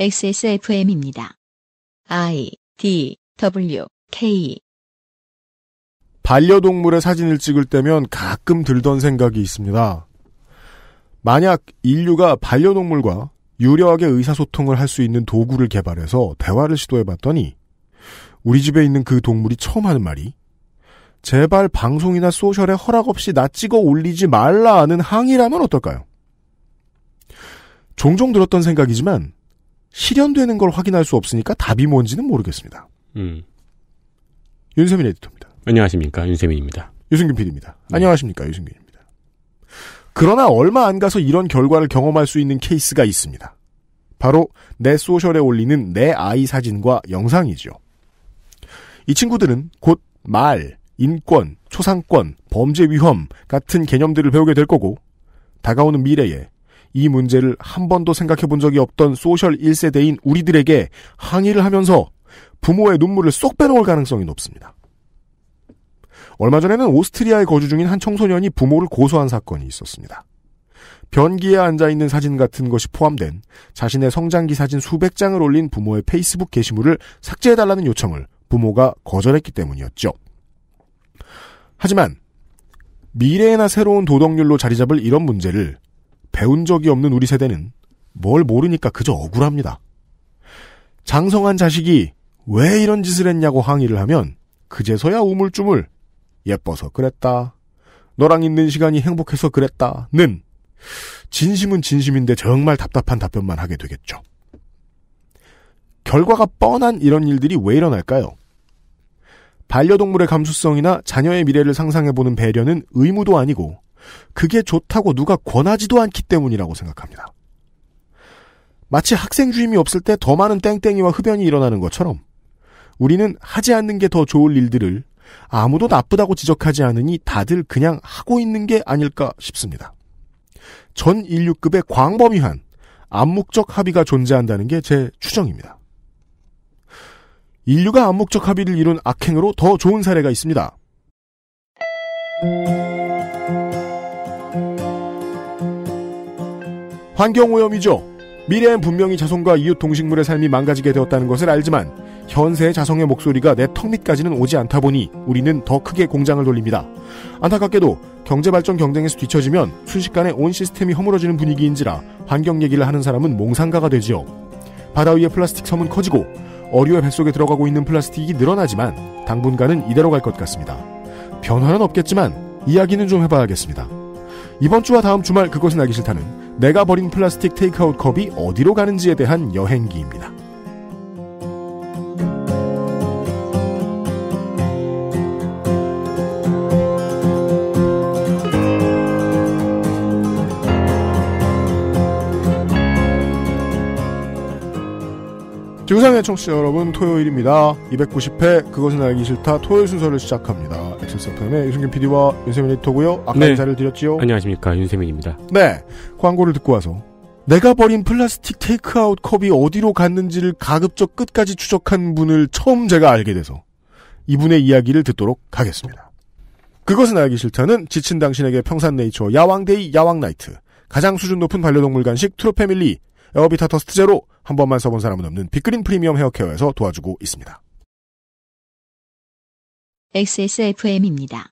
XSFM입니다. I D W K 반려동물의 사진을 찍을 때면 가끔 들던 생각이 있습니다. 만약 인류가 반려동물과 유려하게 의사소통을 할 수 있는 도구를 개발해서 대화를 시도해봤더니 우리 집에 있는 그 동물이 처음 하는 말이 제발 방송이나 소셜에 허락 없이 나 찍어 올리지 말라 하는 항의라면 어떨까요? 종종 들었던 생각이지만 실현되는 걸 확인할 수 없으니까 답이 뭔지는 모르겠습니다. 음. 윤세민 에디터입니다. 안녕하십니까. 윤세민입니다. 유승균 PD입니다. 네. 안녕하십니까. 유승균입니다. 그러나 얼마 안 가서 이런 결과를 경험할 수 있는 케이스가 있습니다. 바로 내 소셜에 올리는 내 아이 사진과 영상이죠. 이 친구들은 곧 말, 인권, 초상권, 범죄 위험 같은 개념들을 배우게 될 거고 다가오는 미래에 이 문제를 한 번도 생각해 본 적이 없던 소셜 1세대인 우리들에게 항의를 하면서 부모의 눈물을 쏙 빼놓을 가능성이 높습니다. 얼마 전에는 오스트리아에 거주 중인 한 청소년이 부모를 고소한 사건이 있었습니다. 변기에 앉아있는 사진 같은 것이 포함된 자신의 성장기 사진 수백 장을 올린 부모의 페이스북 게시물을 삭제해달라는 요청을 부모가 거절했기 때문이었죠. 하지만 미래나 새로운 도덕률로 자리 잡을 이런 문제를 배운 적이 없는 우리 세대는 뭘 모르니까 그저 억울합니다. 장성한 자식이 왜 이런 짓을 했냐고 항의를 하면 그제서야 우물쭈물 예뻐서 그랬다. 너랑 있는 시간이 행복해서 그랬다.는 진심은 진심인데 정말 답답한 답변만 하게 되겠죠. 결과가 뻔한 이런 일들이 왜 일어날까요? 반려동물의 감수성이나 자녀의 미래를 상상해보는 배려는 의무도 아니고 그게 좋다고 누가 권하지도 않기 때문이라고 생각합니다. 마치 학생 주임이 없을 때 더 많은 땡땡이와 흡연이 일어나는 것처럼 우리는 하지 않는 게 더 좋을 일들을 아무도 나쁘다고 지적하지 않으니 다들 그냥 하고 있는 게 아닐까 싶습니다. 전 인류급의 광범위한 암묵적 합의가 존재한다는 게 제 추정입니다. 인류가 암묵적 합의를 이룬 악행으로 더 좋은 사례가 있습니다. 환경오염이죠. 미래엔 분명히 자손과 이웃 동식물의 삶이 망가지게 되었다는 것을 알지만 현세의 자성의 목소리가 내 턱 밑까지는 오지 않다 보니 우리는 더 크게 공장을 돌립니다. 안타깝게도 경제발전 경쟁에서 뒤처지면 순식간에 온 시스템이 허물어지는 분위기인지라 환경 얘기를 하는 사람은 몽상가가 되지요. 바다 위의 플라스틱 섬은 커지고 어류의 뱃속에 들어가고 있는 플라스틱이 늘어나지만 당분간은 이대로 갈 것 같습니다. 변화는 없겠지만 이야기는 좀 해봐야겠습니다. 이번 주와 다음 주말 그것은 알기 싫다는 내가 버린 플라스틱 테이크아웃 컵이 어디로 가는지에 대한 여행기입니다. 지구상의 청취자 여러분 토요일입니다. 290회 그것은 알기 싫다 토요일 순서를 시작합니다. 엑스센터의 유승균 PD와 윤세민 리터고요 아까 네. 인사를 드렸지요. 안녕하십니까 윤세민입니다. 네. 광고를 듣고 와서 내가 버린 플라스틱 테이크아웃 컵이 어디로 갔는지를 가급적 끝까지 추적한 분을 처음 제가 알게 돼서 이분의 이야기를 듣도록 하겠습니다. 그것은 알기 싫다는 지친 당신에게 평산네이처 야왕데이 야왕나이트 가장 수준 높은 반려동물 간식 트로페밀리 에어비타 더스트 제로 한 번만 써본 사람은 없는 빅그린 프리미엄 헤어케어에서 도와주고 있습니다. XSFM입니다.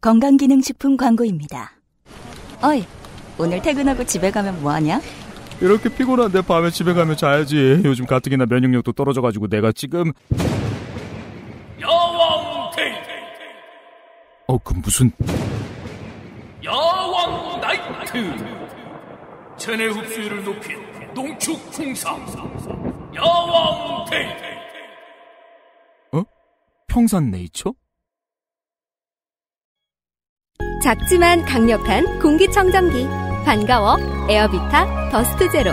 건강기능식품 광고입니다. 어이, 오늘 퇴근하고 집에 가면 뭐하냐? 이렇게 피곤한데 밤에 집에 가면 자야지. 요즘 가뜩이나 면역력도 떨어져가지고 내가 지금 여왕 데이. 어, 그 무슨 여왕 나이트. 체내 흡수율을 높인 농축풍상 야왕테이 어? 평산네이처? 작지만 강력한 공기청정기 반가워 에어비타 더스트 제로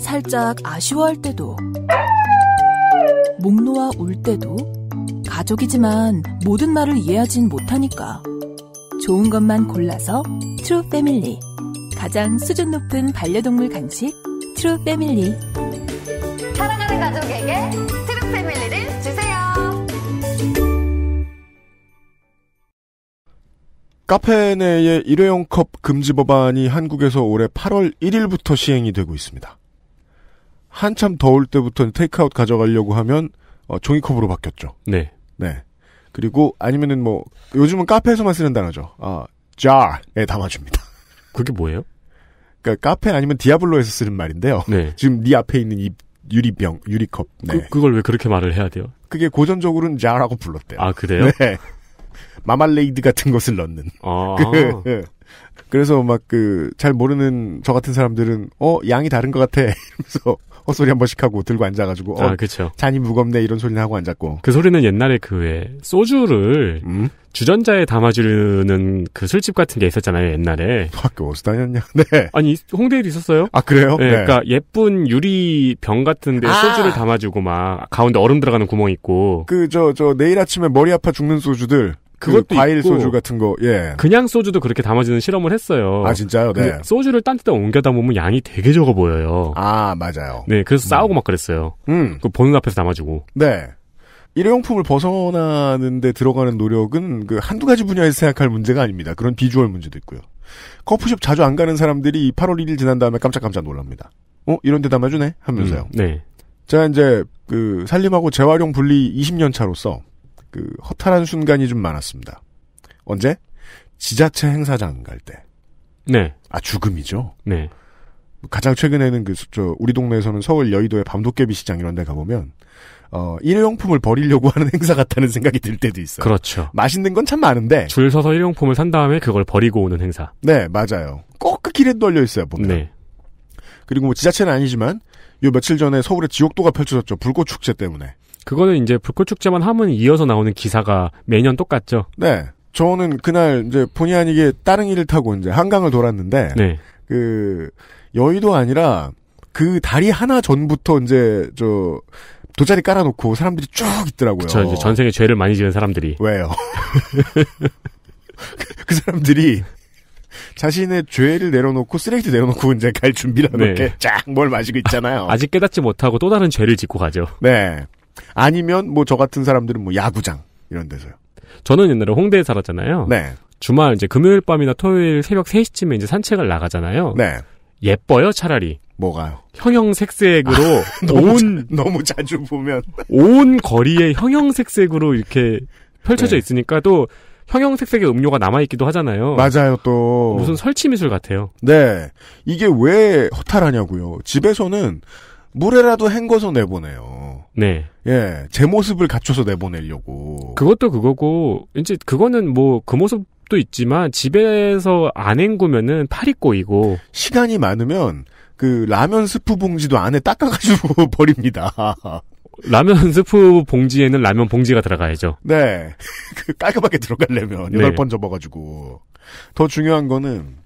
살짝 아쉬워할 때도 목 놓아 울 때도 가족이지만 모든 말을 이해하진 못하니까 좋은 것만 골라서 트루 패밀리. 가장 수준 높은 반려동물 간식 트루 패밀리. 사랑하는 가족에게 트루 패밀리를 주세요. 카페 내의 일회용 컵 금지 법안이 한국에서 올해 8월 1일부터 시행이 되고 있습니다. 한참 더울 때부터 테이크아웃 가져가려고 하면 어, 종이컵으로 바뀌었죠. 네. 네. 그리고 아니면은 뭐 요즘은 카페에서만 쓰는 단어죠. 아, 자에 담아줍니다. 그게 뭐예요? 그러니까 카페 아니면 디아블로에서 쓰는 말인데요. 네. 지금 네 앞에 있는 이 유리병, 유리컵. 네. 그, 그걸 왜 그렇게 말을 해야 돼요? 그게 고전적으로는 자라고 불렀대요. 아, 그래요? 네. 마말레이드 같은 것을 넣는. 아. 그, 그래서 막 그, 잘 모르는 저 같은 사람들은, 어, 양이 다른 것 같아. 이러면서 헛소리 한 번씩 하고 들고 앉아가지고 어, 아, 어, 그쵸. 잔이 무겁네 이런 소리나 하고 앉았고 그 소리는 옛날에 그왜 소주를 음? 주전자에 담아주는 그 술집 같은 게 있었잖아요 옛날에 학교 어디 다녔냐 네 아니 홍대에도 있었어요 아 그래요 네, 네. 그러니까 예쁜 유리 병 같은데 아! 소주를 담아주고 막 가운데 얼음 들어가는 구멍 있고 그 저 저 내일 아침에 머리 아파 죽는 소주들 그것도 그 과일 있고, 소주 같은 거, 예. 그냥 소주도 그렇게 담아지는 실험을 했어요. 아, 진짜요? 네. 소주를 딴 데다 옮겨 다보면 양이 되게 적어 보여요. 아, 맞아요. 네, 그래서 음. 싸우고 막 그랬어요. 음. 그 보는 앞에서 담아주고. 네. 일회용품을 벗어나는데 들어가는 노력은 그 한두 가지 분야에서 생각할 문제가 아닙니다. 그런 비주얼 문제도 있고요. 커프숍 자주 안 가는 사람들이 8월 1일 지난 다음에 깜짝깜짝 놀랍니다. 어? 이런 데 담아주네? 하면서요. 음, 네. 자, 이제 그 살림하고 재활용 분리 20년 차로서 그 허탈한 순간이 좀 많았습니다. 언제? 지자체 행사장 갈 때. 네. 아 죽음이죠. 네. 가장 최근에는 그 저 우리 동네에서는 서울 여의도의 밤도깨비 시장 이런 데 가보면 어 일회용품을 버리려고 하는 행사 같다는 생각이 들 때도 있어요. 그렇죠. 맛있는 건 참 많은데 줄 서서 일회용품을 산 다음에 그걸 버리고 오는 행사. 네, 맞아요. 꼭 그 길에 떨려 있어요, 보면. 네. 그리고 뭐 지자체는 아니지만 요 며칠 전에 서울의 지옥도가 펼쳐졌죠. 불꽃 축제 때문에. 그거는 이제 불꽃축제만 하면 이어서 나오는 기사가 매년 똑같죠. 네. 저는 그날 이제 본의 아니게 따른 일을 타고 이제 한강을 돌았는데 네. 그 여의도 아니라 그 다리 하나 전부터 이제 저도자리 깔아놓고 사람들이 쭉 있더라고요. 그쵸, 이제 전생에 죄를 많이 지은 사람들이. 왜요? 그 사람들이 자신의 죄를 내려놓고 쓰레기도 내려놓고 이제 갈 준비라는 네. 게쫙 뭘 마시고 있잖아요. 아직 깨닫지 못하고 또 다른 죄를 짓고 가죠. 네. 아니면 뭐 저 같은 사람들은 뭐 야구장 이런 데서요. 저는 옛날에 홍대에 살았잖아요. 네. 주말 이제 금요일 밤이나 토요일 새벽 3시쯤에 이제 산책을 나가잖아요. 네. 예뻐요, 차라리. 뭐가요? 형형색색으로 아, 너무 온 자, 너무 자주 보면 온 거리에 형형색색으로 이렇게 펼쳐져 네. 있으니까 도 형형색색의 음료가 남아 있기도 하잖아요. 맞아요, 또 무슨 설치 미술 같아요. 네, 이게 왜 허탈하냐고요. 집에서는 물에라도 헹궈서 내보내요. 네. 예, 제 모습을 갖춰서 내보내려고. 그것도 그거고, 이제 그거는 뭐 그 모습도 있지만 집에서 안 헹구면은 팔이 꼬이고. 시간이 많으면 그 라면 스프 봉지도 안에 닦아가지고 버립니다. 라면 스프 봉지에는 라면 봉지가 들어가야죠. 네. 그 깔끔하게 들어가려면 여덟 네. 번 접어가지고. 더 중요한 거는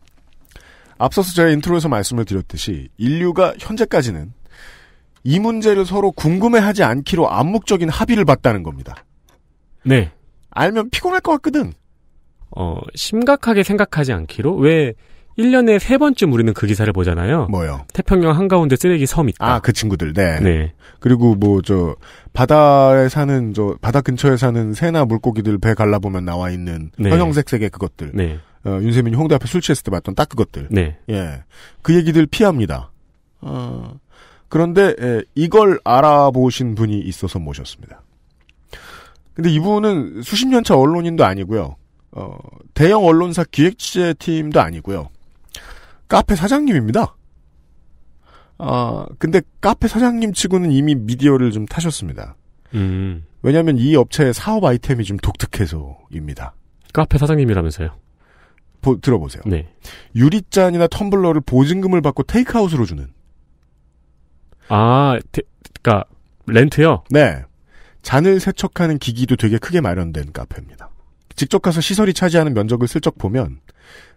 앞서서 제가 인트로에서 말씀을 드렸듯이 인류가 현재까지는 이 문제를 서로 궁금해하지 않기로 암묵적인 합의를 봤다는 겁니다. 네. 알면 피곤할 것 같거든. 어, 심각하게 생각하지 않기로? 왜, 1년에 세 번쯤 우리는 그 기사를 보잖아요. 뭐요? 태평양 한가운데 쓰레기 섬 있다. 아, 그 친구들, 네. 네. 그리고 뭐, 저, 바다에 사는, 저, 바다 근처에 사는 새나 물고기들 배 갈라보면 나와 있는 네. 형형색색의 그것들. 네. 어, 윤세민이 홍대 앞에 술 취했을 때 봤던 딱 그것들. 네. 예. 그 얘기들 피합니다. 어, 그런데 예, 이걸 알아보신 분이 있어서 모셨습니다. 근데 이분은 수십 년차 언론인도 아니고요. 어, 대형 언론사 기획 취재 팀도 아니고요. 카페 사장님입니다. 아, 근데 카페 사장님 치고는 이미 미디어를 좀 타셨습니다. 음. 왜냐면 하이 업체의 사업 아이템이 좀 독특해서입니다. 카페 사장님이라면서요? 보, 들어보세요. 네. 유리잔이나 텀블러를 보증금을 받고 테이크아웃으로 주는. 아, 데, 그러니까 렌트요? 네. 잔을 세척하는 기기도 되게 크게 마련된 카페입니다. 직접 가서 시설이 차지하는 면적을 슬쩍 보면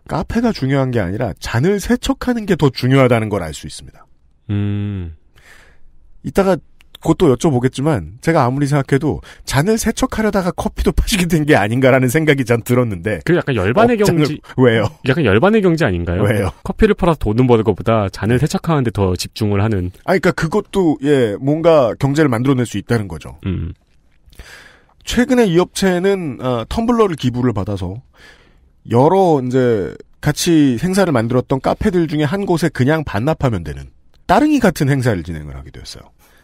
카페가 중요한 게 아니라 잔을 세척하는 게 더 중요하다는 걸 알 수 있습니다. 음. 이따가 그것도 여쭤보겠지만 제가 아무리 생각해도 잔을 세척하려다가 커피도 파시게 된 게 아닌가라는 생각이 잔 들었는데. 그 약간 열반의 업장을... 경지. 왜요? 약간 열반의 경지 아닌가요? 왜요? 커피를 팔아서 돈을 버는 것보다 잔을 세척하는데 더 집중을 하는. 아, 그러니까 그것도 예 뭔가 경제를 만들어낼 수 있다는 거죠. 음. 최근에 이 업체는 아, 텀블러를 기부를 받아서 여러 이제 같이 행사를 만들었던 카페들 중에 한 곳에 그냥 반납하면 되는 따릉이 같은 행사를 진행을 하게 되었어요.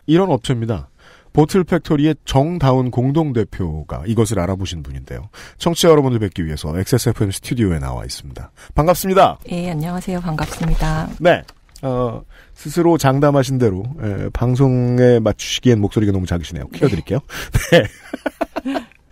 이런 업체입니다. 보틀 팩토리의 정다운 공동대표가 이것을 알아보신 분인데요. 청취자 여러분들 뵙기 위해서 XSFM 스튜디오에 나와 있습니다. 반갑습니다. 예, 안녕하세요. 반갑습니다. 네. 어, 스스로 장담하신 대로 에, 예, 방송에 맞추시기엔 목소리가 너무 작으시네요. 네. 키워드릴게요. 네.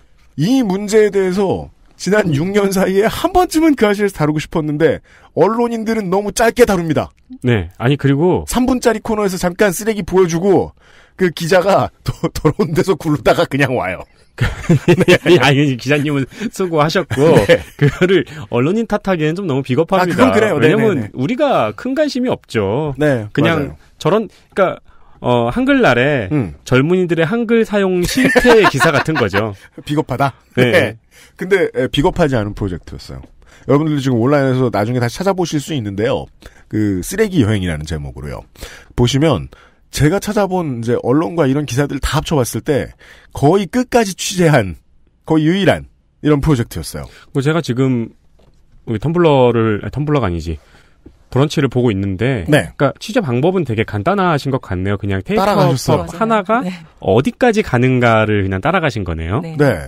이 문제에 대해서 지난 6년 사이에 한 번쯤은 그 사실을 다루고 싶었는데 언론인들은 너무 짧게 다룹니다. 네. 아니 그리고 3분짜리 코너에서 잠깐 쓰레기 보여주고 그 기자가 더, 더러운 데서 굴르다가 그냥 와요. 네. 아니 기자님은 수고하셨고 네. 그거를 언론인 탓하기에는 좀 너무 비겁합니다. 아, 그건 그래요. 네, 네, 왜냐면 네네네. 우리가 큰 관심이 없죠. 네. 그냥 맞아요. 저런 그러니까 어, 한글날에 음. 젊은이들의 한글 사용 실태 기사 같은 거죠. 비겁하다? 네. 네. 근데 비겁하지 않은 프로젝트였어요. 여러분들 지금 온라인에서 나중에 다시 찾아보실 수 있는데요. 그 쓰레기 여행이라는 제목으로요. 보시면 제가 찾아본 이제 언론과 이런 기사들을 다 합쳐봤을 때 거의 끝까지 취재한 거의 유일한 이런 프로젝트였어요. 뭐 제가 지금 우리 텀블러를 아, 텀블러가 아니지 브런치를 보고 있는데 네. 그러니까 취재 방법은 되게 간단하신 것 같네요. 그냥 테이크업 하나가 네. 어디까지 가는가를 그냥 따라가신 거네요. 네. 네.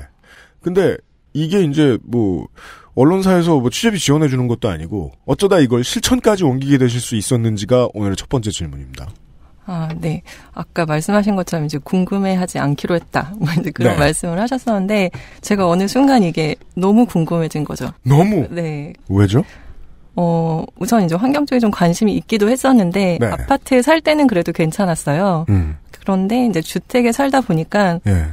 근데 이게 이제 뭐 언론사에서 뭐 취재비 지원해 주는 것도 아니고 어쩌다 이걸 실천까지 옮기게 되실 수 있었는지가 오늘의 첫 번째 질문입니다. 아, 네. 아까 말씀하신 것처럼 이제 궁금해하지 않기로 했다. 뭐 이제 그런 네. 말씀을 하셨었는데 제가 어느 순간 이게 너무 궁금해진 거죠. 너무. 네. 왜죠? 어, 우선 이제 환경 쪽에 좀 관심이 있기도 했었는데 네. 아파트 에살 때는 그래도 괜찮았어요. 음. 그런데 이제 주택에 살다 보니까 예.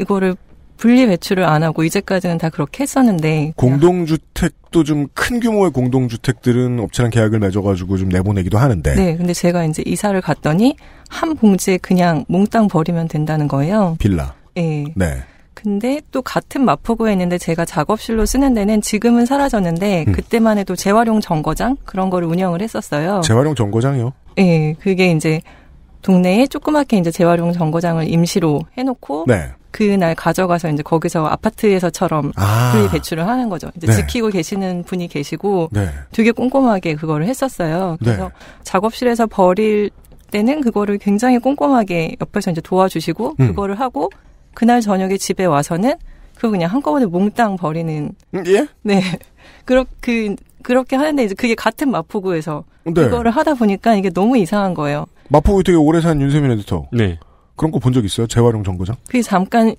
이거를 분리 배출을 안 하고 이제까지는 다 그렇게 했었는데 공동주택도 좀 큰 규모의 공동주택들은 업체랑 계약을 맺어가지고 좀 내보내기도 하는데 네, 근데 제가 이제 이사를 갔더니 한 봉지에 그냥 몽땅 버리면 된다는 거예요. 빌라. 예. 네. 네. 근데 또 같은 마포구에 있는데 제가 작업실로 쓰는 데는 지금은 사라졌는데 음. 그때만 해도 재활용 정거장 그런 거를 운영을 했었어요. 재활용 정거장이요? 예, 네, 그게 이제 동네에 조그맣게 이제 재활용 정거장을 임시로 해놓고 네. 그날 가져가서 이제 거기서 아파트에서처럼 아. 분리 배출을 하는 거죠. 이제 네. 지키고 계시는 분이 계시고 네. 되게 꼼꼼하게 그거를 했었어요. 네. 그래서 작업실에서 버릴 때는 그거를 굉장히 꼼꼼하게 옆에서 이제 도와주시고 음. 그거를 하고 그날 저녁에 집에 와서는 그거 그냥 한꺼번에 몽땅 버리는. 음, 예? 네. 그렇, 그, 그렇게 하는데 이제 그게 같은 마포구에서 네. 이거를 하다 보니까 이게 너무 이상한 거예요. 마포구 되게 오래 산 윤세민 에디터. 네. 그런 거 본 적 있어요? 재활용 정거장? 그게 잠깐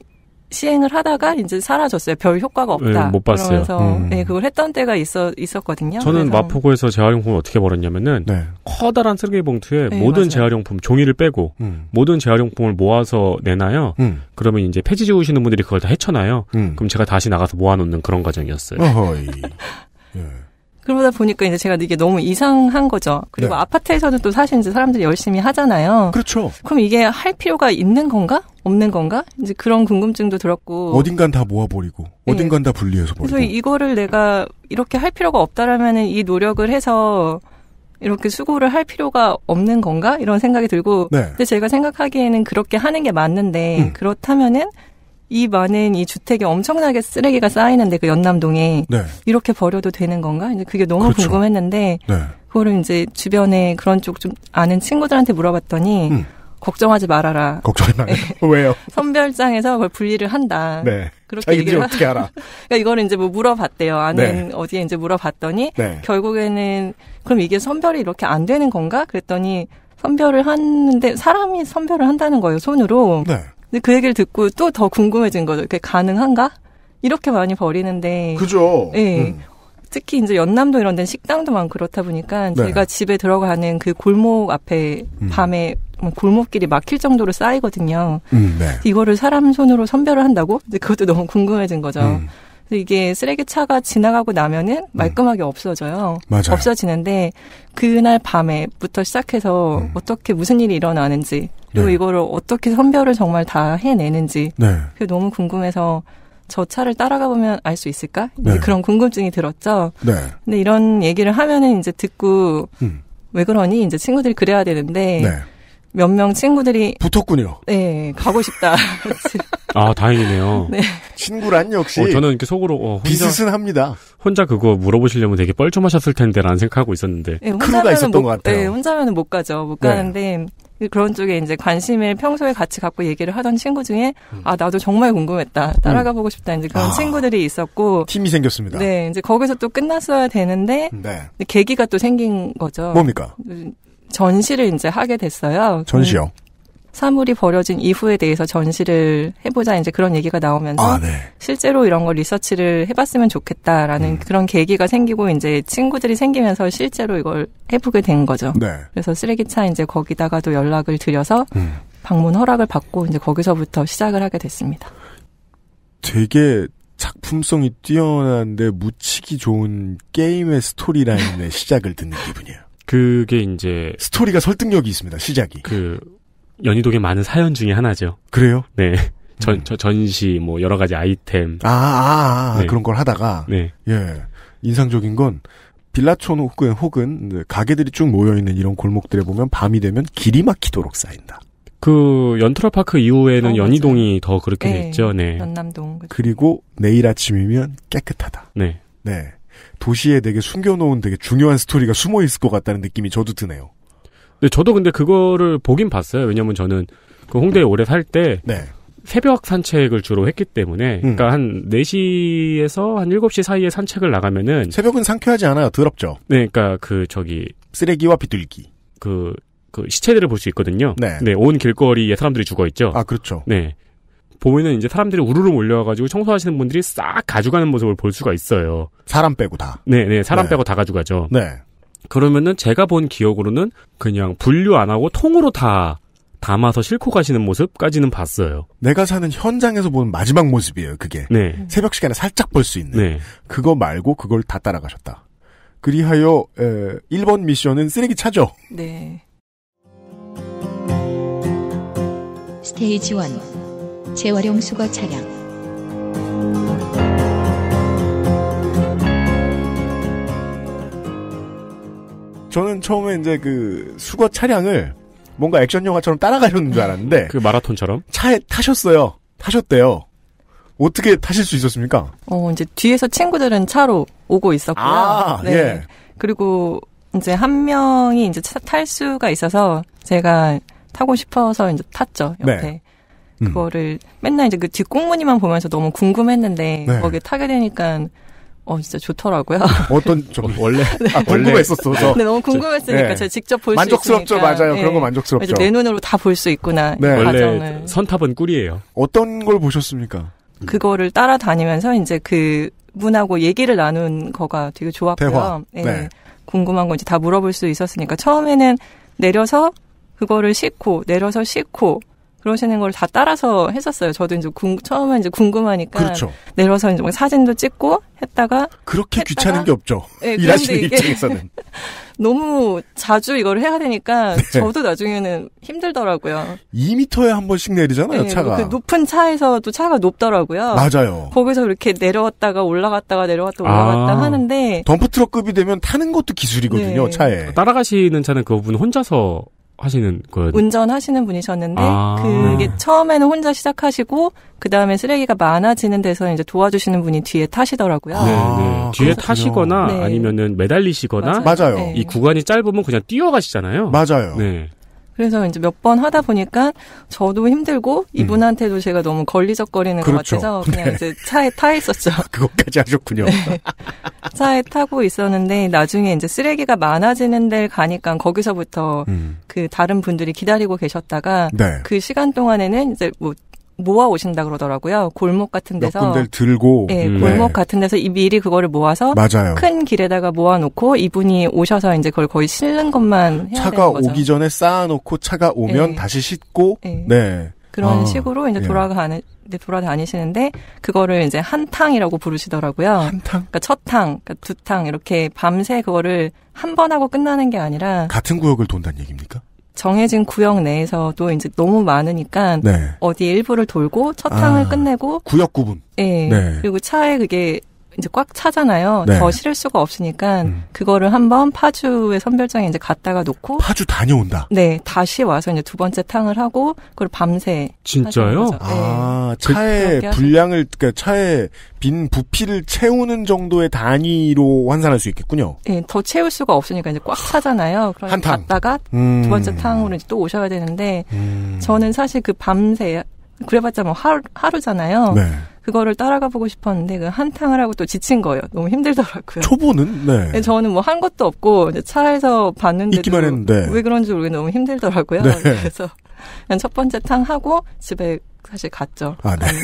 시행을 하다가 이제 사라졌어요. 별 효과가 네, 없다. 네, 못 봤어요. 그러면서 음. 네, 그걸 했던 때가 있어 있었거든요. 저는 그래서. 마포구에서 재활용품을 어떻게 벌었냐면은 네. 커다란 쓰레기 봉투에 네, 모든 맞아요. 재활용품 종이를 빼고 음. 모든 재활용품을 모아서 내놔요. 음. 그러면 이제 폐지 지우시는 분들이 그걸 다 헤쳐놔요. 음. 그럼 제가 다시 나가서 모아놓는 그런 과정이었어요. 예. 그러다 보니까 이제 제가 이게 너무 이상한 거죠. 그리고 네. 아파트에서는 또 사실 이제 사람들이 열심히 하잖아요. 그렇죠. 그럼 이게 할 필요가 있는 건가? 없는 건가? 이제 그런 궁금증도 들었고. 어딘간 다 모아버리고, 네. 어딘간 다 분리해서 버리고. 그래서 이거를 내가 이렇게 할 필요가 없다라면은 이 노력을 해서 이렇게 수고를 할 필요가 없는 건가? 이런 생각이 들고. 네. 근데 제가 생각하기에는 그렇게 하는 게 맞는데, 음. 그렇다면은 이 많은 이 주택에 엄청나게 쓰레기가 쌓이는데 그 연남동에 네. 이렇게 버려도 되는 건가? 이제 그게 너무 그렇죠. 궁금했는데 네. 그거를 이제 주변에 그런 쪽 좀 아는 친구들한테 물어봤더니 음. 걱정하지 말아라. 걱정하지 말아 네. 왜요? 선별장에서 그걸 분리를 한다. 네. 그렇게 얘기를 어떻게 알아? 그러니까 이거는 이제 뭐 물어봤대요. 아는 네. 어디에 이제 물어봤더니 네. 결국에는 그럼 이게 선별이 이렇게 안 되는 건가? 그랬더니 선별을 하는데 사람이 선별을 한다는 거예요. 손으로. 네. 근데 그 얘기를 듣고 또 더 궁금해진 거죠. 그게 가능한가? 이렇게 많이 버리는데. 그죠. 네. 음. 특히 이제 연남도 이런 데는 식당도 많 그렇다 보니까 제가 네. 집에 들어가는 그 골목 앞에 음. 밤에 뭐 골목길이 막힐 정도로 쌓이거든요. 음, 네. 이거를 사람 손으로 선별을 한다고? 그것도 너무 궁금해진 거죠. 음. 이게 쓰레기 차가 지나가고 나면은 음. 말끔하게 없어져요. 맞아요. 없어지는데 그날 밤에부터 시작해서 음. 어떻게 무슨 일이 일어나는지 또 네. 이거를 어떻게 선별을 정말 다 해내는지 네. 그게 너무 궁금해서 저 차를 따라가 보면 알 수 있을까? 네. 그런 궁금증이 들었죠. 네. 근데 이런 얘기를 하면은 이제 듣고 음. 왜 그러니 이제 친구들이 그래야 되는데 네. 몇 명 친구들이 붙었군요. 네, 가고 싶다. 아 다행이네요. 네. 친구란 역시 어, 저는 이렇게 속으로 어, 혼자, 비슷은 합니다. 혼자 그거 물어보시려면 되게 뻘쭘하셨을 텐데라는 생각하고 있었는데 네, 혼자가 있었던 못, 것 같아요. 네, 혼자면은 못 가죠. 못 네. 가는데 그런 쪽에 이제 관심을 평소에 같이 갖고 얘기를 하던 친구 중에 음. 아 나도 정말 궁금했다 따라가 음. 보고 싶다 이제 그런 아, 친구들이 있었고 팀이 생겼습니다. 네 이제 거기서 또 끝났어야 되는데 네. 계기가 또 생긴 거죠. 뭡니까? 전시를 이제 하게 됐어요. 전시요. 음. 사물이 버려진 이후에 대해서 전시를 해보자 이제 그런 얘기가 나오면서 아, 네. 실제로 이런 걸 리서치를 해봤으면 좋겠다라는 음. 그런 계기가 생기고 이제 친구들이 생기면서 실제로 이걸 해보게 된 거죠. 네. 그래서 쓰레기차 이제 거기다가도 연락을 드려서 음. 방문 허락을 받고 이제 거기서부터 시작을 하게 됐습니다. 되게 작품성이 뛰어난데 묻히기 좋은 게임의 스토리라인의 시작을 듣는 기분이에요. 그게 이제 스토리가 설득력이 있습니다. 시작이. 그 연희동의 많은 사연 중에 하나죠. 그래요? 네. 음. 전, 음. 저, 전시, 뭐, 여러 가지 아이템. 아, 아, 아, 아 네. 그런 걸 하다가. 네. 예. 인상적인 건, 빌라촌 혹은, 혹은, 가게들이 쭉 모여있는 이런 골목들에 보면 밤이 되면 길이 막히도록 쌓인다. 그, 연트럴파크 이후에는 어, 연희동이 더 그렇게 네. 됐죠, 네. 연남동. 그죠 그리고 내일 아침이면 깨끗하다. 네. 네. 도시에 되게 숨겨놓은 되게 중요한 스토리가 숨어 있을 것 같다는 느낌이 저도 드네요. 근 저도 근데 그거를 보긴 봤어요. 왜냐면 저는 그 홍대에 오래 살때 네. 새벽 산책을 주로 했기 때문에 음. 그러니까 한 4시에서 한 7시 사이에 산책을 나가면은 새벽은 상쾌하지 않아요. 더럽죠. 네, 그러니까 그 저기 쓰레기와 비둘기 그, 그 시체들을 볼 수 있거든요. 네. 네, 온 길거리에 사람들이 죽어 있죠. 아, 그렇죠. 네. 보면은 이제 사람들이 우르르 몰려와가지고 청소하시는 분들이 싹 가져가는 모습을 볼 수가 있어요. 사람 빼고 다. 네네, 네, 사람 네. 빼고 다 가져가죠. 네. 그러면은 제가 본 기억으로는 그냥 분류 안 하고 통으로 다 담아서 싣고 가시는 모습까지는 봤어요. 내가 사는 현장에서 본 마지막 모습이에요, 그게. 네. 새벽 시간에 살짝 볼 수 있는. 네. 그거 말고 그걸 다 따라가셨다. 그리하여 에, 1번 미션은 쓰레기 차죠. 네. 스테이지 1 재활용 수거 차량 저는 처음에 이제 그 수거 차량을 뭔가 액션 영화처럼 따라가셨는 줄 알았는데 그 마라톤처럼 차에 타셨어요. 타셨대요. 어떻게 타실 수 있었습니까? 어 이제 뒤에서 친구들은 차로 오고 있었고요. 아, 네. 예. 그리고 이제 한 명이 이제 차, 탈 수가 있어서 제가 타고 싶어서 이제 탔죠. 네. 옆에. 네. 그거를 음. 맨날 이제 그 뒷공무니만 보면서 너무 궁금했는데 네. 거기에 타게 되니까 어 진짜 좋더라고요. 어떤 좀 원래 네. 아, 궁금했었어. 저. 네 너무 궁금했으니까 네. 제가 직접 볼수 만족스럽죠, 있으니까. 맞아요. 네. 그런 거 네. 만족스럽죠. 내 눈으로 다 볼 수 있구나. 네. 원래 과정을. 선탑은 꿀이에요. 어떤 걸 보셨습니까? 그거를 따라다니면서 이제 그 분하고 얘기를 나눈 거가 되게 좋았고요. 대화. 네. 네. 궁금한 거 이제 다 물어볼 수 있었으니까 처음에는 내려서 그거를 싣고 내려서 싣고 그러시는 걸 다 따라서 했었어요. 저도 이제 궁, 처음에 이제 궁금하니까 그렇죠. 내려서 이제 뭐 사진도 찍고 했다가 그렇게 했다가 귀찮은 게 없죠. 네, 일하시는 입장에서는 너무 자주 이걸 해야 되니까 네. 저도 나중에는 힘들더라고요. 2미터에 한 번씩 내리잖아요, 네, 차가. 그 높은 차에서 도 차가 높더라고요. 맞아요. 거기서 이렇게 내려왔다가 올라갔다가 내려왔다 올라갔다 아, 하는데 덤프트럭급이 되면 타는 것도 기술이거든요, 네. 차에. 따라가시는 차는 그분 혼자서 하시는 거예요? 운전하시는 분이셨는데 아~ 그게 네. 처음에는 혼자 시작하시고 그 다음에 쓰레기가 많아지는 데서 이제 도와주시는 분이 뒤에 타시더라고요. 아~ 네, 네. 아, 뒤에 그렇군요. 타시거나 네. 아니면은 매달리시거나 맞아요. 맞이 네. 구간이 짧으면 그냥 뛰어가시잖아요. 맞아요. 네. 그래서 이제 몇 번 하다 보니까 저도 힘들고 음. 이분한테도 음. 제가 너무 걸리적거리는 그렇죠. 것 같아서 그냥 네. 이제 차에 타 있었죠. 그것까지 하셨군요. 네. 차에 타고 있었는데 나중에 이제 쓰레기가 많아지는 데를 가니까 거기서부터 음. 그 다른 분들이 기다리고 계셨다가 네. 그 시간 동안에는 이제 뭐 모아 오신다 그러더라고요. 골목 같은 데서 몇 들고 예, 네, 골목 네. 같은 데서 이 미리 그거를 모아서 맞아요. 큰 길에다가 모아 놓고 이분이 오셔서 이제 그걸 거의 싣는 것만 차가 오기 전에 쌓아 놓고 차가 오면 네. 다시 싣고 예. 네. 그런 아, 식으로 이제 예. 돌아가는 예. 돌아다니시는데 그거를 이제 한탕이라고 부르시더라고요. 한탕? 그러니까 첫탕, 그러니까 두탕 이렇게 밤새 그거를 한 번 하고 끝나는 게 아니라 같은 구역을 돈다는 얘기입니까? 정해진 구역 내에서 도 이제 너무 많으니까 네. 어디 일부를 돌고 첫 탕을 아, 끝내고 구역 구분. 예. 네. 그리고 차에 그게 이제 꽉 차잖아요. 네. 더 실을 수가 없으니까 음. 그거를 한번 파주의 선별장에 이제 갔다가 놓고 파주 다녀온다. 네, 다시 와서 이제 두 번째 탕을 하고 그걸 밤새 진짜요? 아, 네. 차에 분량을 그러니까 차에 빈 부피를 채우는 정도의 단위로 환산할 수 있겠군요. 네, 더 채울 수가 없으니까 이제 꽉 차잖아요. 그러니까 갔다가 음. 두 번째 음. 탕으로 이제 또 오셔야 되는데 음. 저는 사실 그 밤새 그래봤자 뭐 하루, 하루잖아요. 네. 그거를 따라가 보고 싶었는데 그 한탕을 하고 또 지친 거예요. 너무 힘들더라고요. 초보는 네. 네 저는 뭐 한 것도 없고 차에서 봤는데도 있기만 했는데. 왜 그런지 모르겠는데 너무 힘들더라고요. 네. 네. 그래서 그냥 첫 번째 탕 하고 집에 사실 갔죠. 아, 네. 네.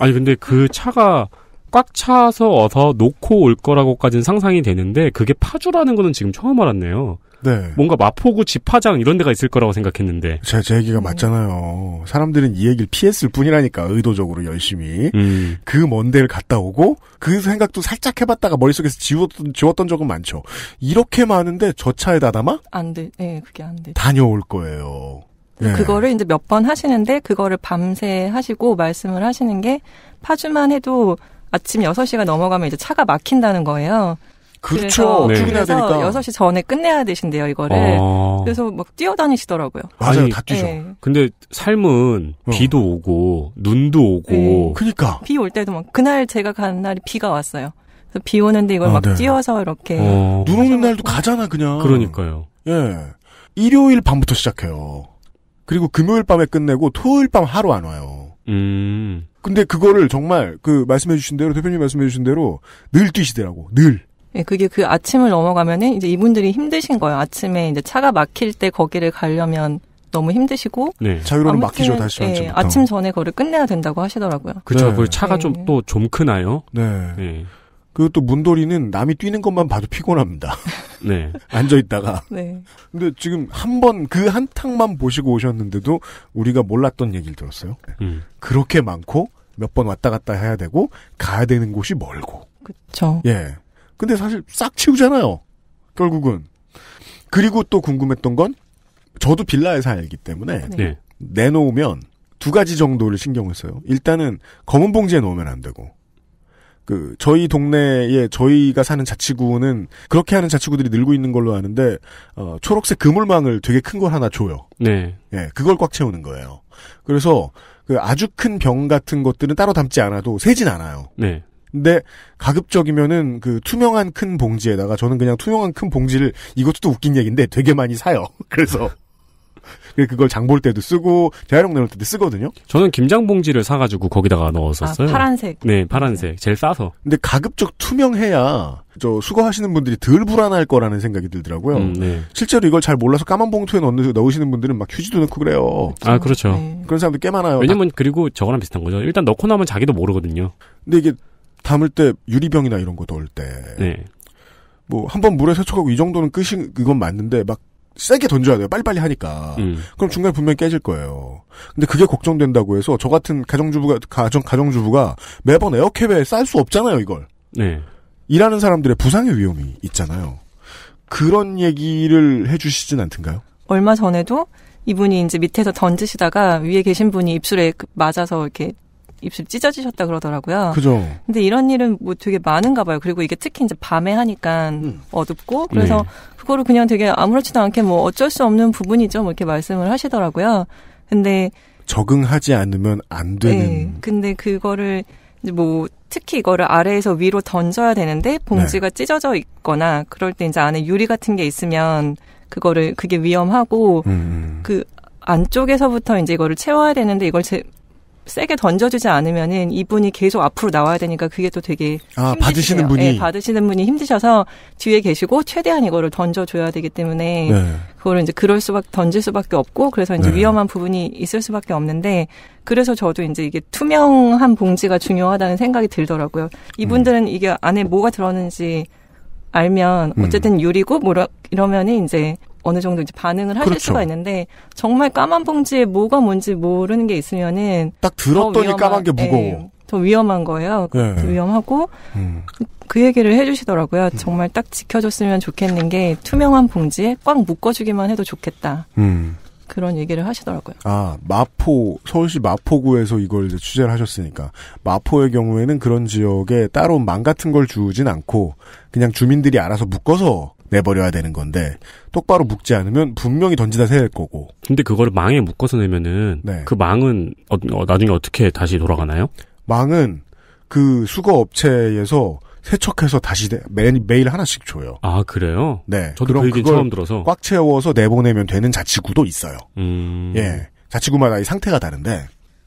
아니 근데 그 차가 꽉 차서 어서 놓고 올 거라고까지는 상상이 되는데 그게 파주라는 거는 지금 처음 알았네요. 네. 뭔가 마포구 집화장 이런 데가 있을 거라고 생각했는데. 제, 제 얘기가 맞잖아요. 사람들은 이 얘기를 피했을 뿐이라니까, 의도적으로 열심히. 음. 그먼 데를 갔다 오고, 그 생각도 살짝 해봤다가 머릿속에서 지웠던, 지웠던 적은 많죠. 이렇게 많은데 저 차에다 담아? 안 돼. 네, 예, 그게 안 돼. 다녀올 거예요. 네. 그거를 이제 몇 번 하시는데, 그거를 밤새 하시고 말씀을 하시는 게, 파주만 해도 아침 6시가 넘어가면 이제 차가 막힌다는 거예요. 그렇죠. 네. 출근해야 되니까. 6시 전에 끝내야 되신대요, 이거를. 아. 그래서 막 뛰어다니시더라고요. 맞아요, 아니, 다 뛰죠. 네. 근데 삶은 어. 비도 오고, 눈도 오고. 네. 그니까. 비 올 때도 막, 그날 제가 간 날이 비가 왔어요. 그래서 비 오는데 이걸 아, 막 네. 뛰어서 이렇게. 어. 눈 오는 날도 가잖아, 그냥. 그러니까요. 예. 일요일 밤부터 시작해요. 그리고 금요일 밤에 끝내고 토요일 밤 하루 안 와요. 음. 근데 그거를 정말 그 말씀해주신 대로 대표님 말씀해주신 대로 늘 뛰시더라고 늘 예, 그게 그 아침을 넘어가면은 이제 이분들이 힘드신 거예요. 아침에 이제 차가 막힐 때 거기를 가려면 너무 힘드시고 네. 자유로는 막히죠 다시 예, 아침 전에 거를 끝내야 된다고 하시더라고요. 그렇죠. 네. 그 차가 좀 또좀 네. 크나요? 네. 네. 그리고 또 문돌이는 남이 뛰는 것만 봐도 피곤합니다. 네. 앉아 있다가. 네. 근데 지금 한 번 그 한탕만 보시고 오셨는데도 우리가 몰랐던 얘기를 들었어요. 음. 그렇게 많고 몇 번 왔다 갔다 해야 되고 가야 되는 곳이 멀고. 그렇죠. 예. 근데 사실 싹 치우잖아요. 결국은. 그리고 또 궁금했던 건 저도 빌라에 살기 때문에 네. 네. 내놓으면 두 가지 정도를 신경을 써요. 일단은 검은 봉지에 넣으면 안 되고 그 저희 동네에 저희가 사는 자치구는 그렇게 하는 자치구들이 늘고 있는 걸로 아는데 어, 초록색 그물망을 되게 큰 걸 하나 줘요. 네. 예, 그걸 꽉 채우는 거예요. 그래서 그 아주 큰 병 같은 것들은 따로 담지 않아도 새진 않아요. 네. 근데 가급적이면은 그 투명한 큰 봉지에다가 저는 그냥 투명한 큰 봉지를 이것도 웃긴 얘기인데 되게 많이 사요. 그래서 그 그걸 장볼 때도 쓰고 재활용 내놓을 때도 쓰거든요. 저는 김장 봉지를 사가지고 거기다가 넣었었어요. 아, 파란색. 네, 파란색. 제일 싸서. 근데 가급적 투명해야 저 수거하시는 분들이 덜 불안할 거라는 생각이 들더라고요. 음, 네. 실제로 이걸 잘 몰라서 까만 봉투에 넣는, 넣으시는 분들은 막 휴지도 넣고 그래요. 아 그렇죠. 네. 그런 사람들 꽤 많아요. 왜냐면 그리고 저거랑 비슷한 거죠. 일단 넣고 나면 자기도 모르거든요. 근데 이게 담을 때 유리병이나 이런 거 넣을 때. 네. 뭐, 한번 물에 세척하고 이 정도는 끝이, 그건 맞는데, 막, 세게 던져야 돼요. 빨리빨리 하니까. 음. 그럼 중간에 분명히 깨질 거예요. 근데 그게 걱정된다고 해서, 저 같은 가정주부가, 가정, 가정주부가 매번 에어캡에 쌀 수 없잖아요, 이걸. 네. 일하는 사람들의 부상의 위험이 있잖아요. 그런 얘기를 해주시진 않던가요? 얼마 전에도 이분이 이제 밑에서 던지시다가 위에 계신 분이 입술에 그 맞아서 이렇게 입술 찢어지셨다 그러더라고요. 그죠. 근데 이런 일은 뭐 되게 많은가 봐요. 그리고 이게 특히 이제 밤에 하니까 음. 어둡고 그래서 네. 그거를 그냥 되게 아무렇지도 않게 뭐 어쩔 수 없는 부분이죠. 뭐 이렇게 말씀을 하시더라고요. 근데 적응하지 않으면 안 되는. 네. 근데 그거를 뭐 특히 이거를 아래에서 위로 던져야 되는데 봉지가 네. 찢어져 있거나 그럴 때 이제 안에 유리 같은 게 있으면 그거를 그게 위험하고 음. 음. 그 안쪽에서부터 이제 이거를 채워야 되는데 이걸 제, 세게 던져주지 않으면은 이분이 계속 앞으로 나와야 되니까 그게 또 되게 아, 힘드시네요. 받으시는 분이 네, 받으시는 분이 힘드셔서 뒤에 계시고 최대한 이거를 던져줘야 되기 때문에 네. 그거를 이제 그럴 수밖 던질 수밖에 없고 그래서 이제 네. 위험한 부분이 있을 수밖에 없는데 그래서 저도 이제 이게 투명한 봉지가 중요하다는 생각이 들더라고요. 이분들은 음. 이게 안에 뭐가 들었는지 알면 음. 어쨌든 유리고 뭐라 이러면은 이제 어느 정도 이제 반응을 하실 그렇죠. 수가 있는데 정말 까만 봉지에 뭐가 뭔지 모르는 게 있으면은 딱 들었더니 위험한, 까만 게 예, 무거워. 예, 더 위험한 거예요. 예. 더 위험하고 음. 그 얘기를 해주시더라고요. 음. 정말 딱 지켜줬으면 좋겠는 게 투명한 봉지에 꽉 묶어주기만 해도 좋겠다. 음. 그런 얘기를 하시더라고요. 아 마포 서울시 마포구에서 이걸 이제 취재를 하셨으니까 마포의 경우에는 그런 지역에 따로 망 같은 걸 주진 않고 그냥 주민들이 알아서 묶어서 내버려야 되는 건데 똑바로 묶지 않으면 분명히 던지다 새일 거고. 근데 그거를 망에 묶어서 내면은 네. 그 망은 어, 어, 나중에 어떻게 다시 돌아가나요? 망은 그 수거 업체에서 세척해서 다시 매, 매일 하나씩 줘요. 아 그래요? 네. 저도 그 얘기 처음 들어서 꽉 채워서 내보내면 되는 자치구도 있어요. 음... 예, 자치구마다 이 상태가 다른데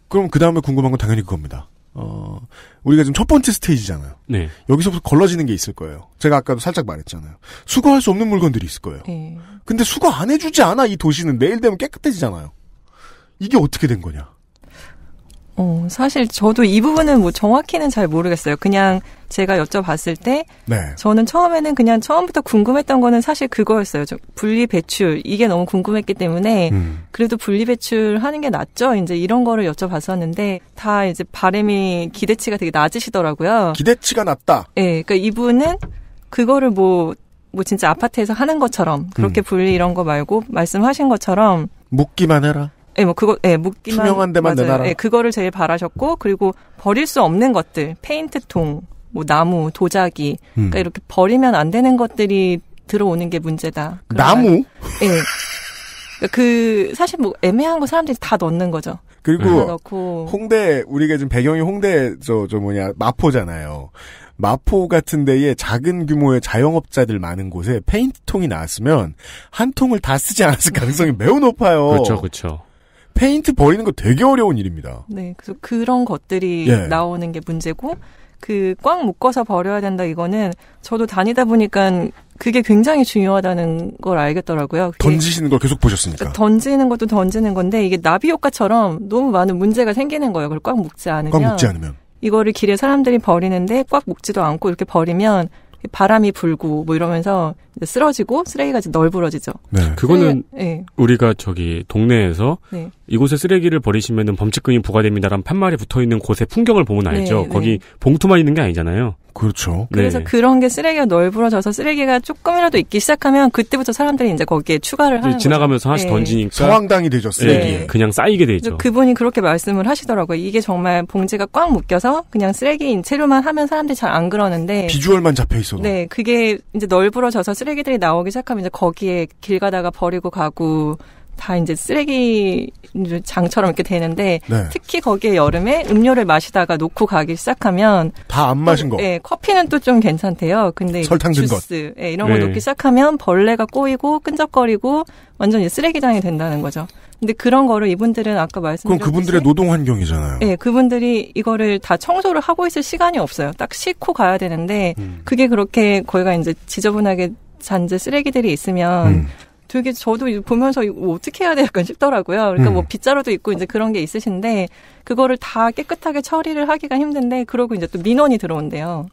그럼 그 다음에 궁금한 건 당연히 그겁니다. 어, 우리가 지금 첫 번째 스테이지잖아요. 네. 여기서부터 걸러지는 게 있을 거예요. 제가 아까도 살짝 말했잖아요. 수거할 수 없는 물건들이 있을 거예요. 네. 근데 수거 안 해주지 않아, 이 도시는. 내일 되면 깨끗해지잖아요. 이게 어떻게 된 거냐? 어, 사실 저도 이 부분은 뭐 정확히는 잘 모르겠어요. 그냥 제가 여쭤봤을 때 네. 저는 처음에는 그냥 처음부터 궁금했던 거는 사실 그거였어요. 좀 분리 배출 이게 너무 궁금했기 때문에 음. 그래도 분리 배출 하는 게 낫죠. 이제 이런 거를 여쭤봤었는데 다 이제 바램이 기대치가 되게 낮으시더라고요. 기대치가 낮다. 예. 네, 그러니까 이분은 그거를 뭐뭐 뭐 진짜 아파트에서 하는 것처럼 그렇게 음. 분리 이런 거 말고 말씀하신 것처럼 묻기만 해라. 예, 뭐 그거 예, 묻기만 투명한 데만 내놔라. 예, 그거를 제일 바라셨고 그리고 버릴 수 없는 것들, 페인트통, 뭐 나무, 도자기, 그러니까 음. 그러니까 이렇게 버리면 안 되는 것들이 들어오는 게 문제다. 나무? 예. 네. 그 사실 뭐 애매한 거 사람들이 다 넣는 거죠. 그리고 넣고. 홍대 우리가 지금 배경이 홍대 저저 저 뭐냐 마포잖아요. 마포 같은 데에 작은 규모의 자영업자들 많은 곳에 페인트 통이 나왔으면 한 통을 다 쓰지 않았을 가능성이 매우 높아요. 그렇죠, 그렇죠. 페인트 버리는 거 되게 어려운 일입니다. 네, 그래서 그런 것들이 예. 나오는 게 문제고 그꽉 묶어서 버려야 된다 이거는 저도 다니다 보니까 그게 굉장히 중요하다는 걸 알겠더라고요. 던지시는 걸 계속 보셨으니까. 그러니까 던지는 것도 던지는 건데 이게 나비 효과처럼 너무 많은 문제가 생기는 거예요. 그걸 꽉 묶지 않으면. 꽉 묶지 않으면. 이거를 길에 사람들이 버리는데 꽉 묶지도 않고 이렇게 버리면 바람이 불고 뭐 이러면서 쓰러지고 쓰레기가 이제 널브러지죠. 네. 그거는 네. 우리가 저기 동네에서 네. 이곳에 쓰레기를 버리시면 범칙금이 부과됩니다라는 판말이 붙어 있는 곳의 풍경을 보면 네, 알죠. 네. 거기 봉투만 있는 게 아니잖아요. 그렇죠. 그래서 네. 그런 게 쓰레기가 널브러져서 쓰레기가 조금이라도 있기 시작하면 그때부터 사람들이 이제 거기에 추가를 하는 지나가면서 하나씩 네. 던지니까 서황당이 되죠. 네, 쓰레기 네. 그냥 쌓이게 되죠. 그분이 그렇게 말씀을 하시더라고요. 이게 정말 봉지가 꽉 묶여서 그냥 쓰레기인 채로만 하면 사람들이 잘 안 그러는데 비주얼만 잡혀 있어도 네 그게 이제 널브러져서 쓰레기들이 나오기 시작하면 이제 거기에 길 가다가 버리고 가고 다 이제 쓰레기 장처럼 이렇게 되는데 네. 특히 거기에 여름에 음료를 마시다가 놓고 가기 시작하면 다 안 마신 거. 네, 커피는 또 좀 괜찮대요. 근데 설탕 주스 네, 이런 거 네. 놓기 시작하면 벌레가 꼬이고 끈적거리고 완전히 쓰레기장이 된다는 거죠. 근데 그런 거를 이분들은 아까 말씀드린 그럼 그분들의 노동 환경이잖아요. 네, 그분들이 이거를 다 청소를 하고 있을 시간이 없어요. 딱씻고 가야 되는데 음. 그게 그렇게 거기가 이제 지저분하게 잔재 쓰레기들이 있으면 음. 되게 저도 보면서 이거 어떻게 해야 돼 약간 싶더라고요. 그러니까 뭐 음. 뭐 빗자루도 있고 이제 그런 게 있으신데 그거를 다 깨끗하게 처리를 하기가 힘든데 그러고 이제 또 민원이 들어온대요.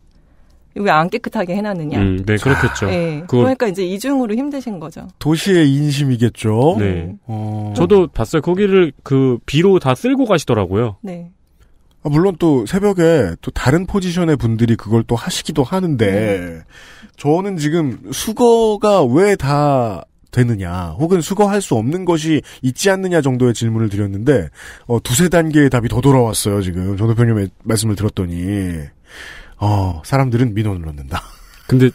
왜 안 깨끗하게 해놨느냐. 음, 네, 그렇겠죠. 네, 그러니까 이제 이중으로 힘드신 거죠. 도시의 인심이겠죠. 네. 어... 저도 봤어요. 거기를 그 비로 다 쓸고 가시더라고요. 네. 아, 물론 또 새벽에 또 다른 포지션의 분들이 그걸 또 하시기도 하는데 네. 저는 지금 수거가 왜다 되느냐, 혹은 수거할 수 없는 것이 있지 않느냐 정도의 질문을 드렸는데, 어, 두세 단계의 답이 더 돌아왔어요, 지금. 전 대표님의 말씀을 들었더니. 어, 사람들은 민원을 넣는다. 근데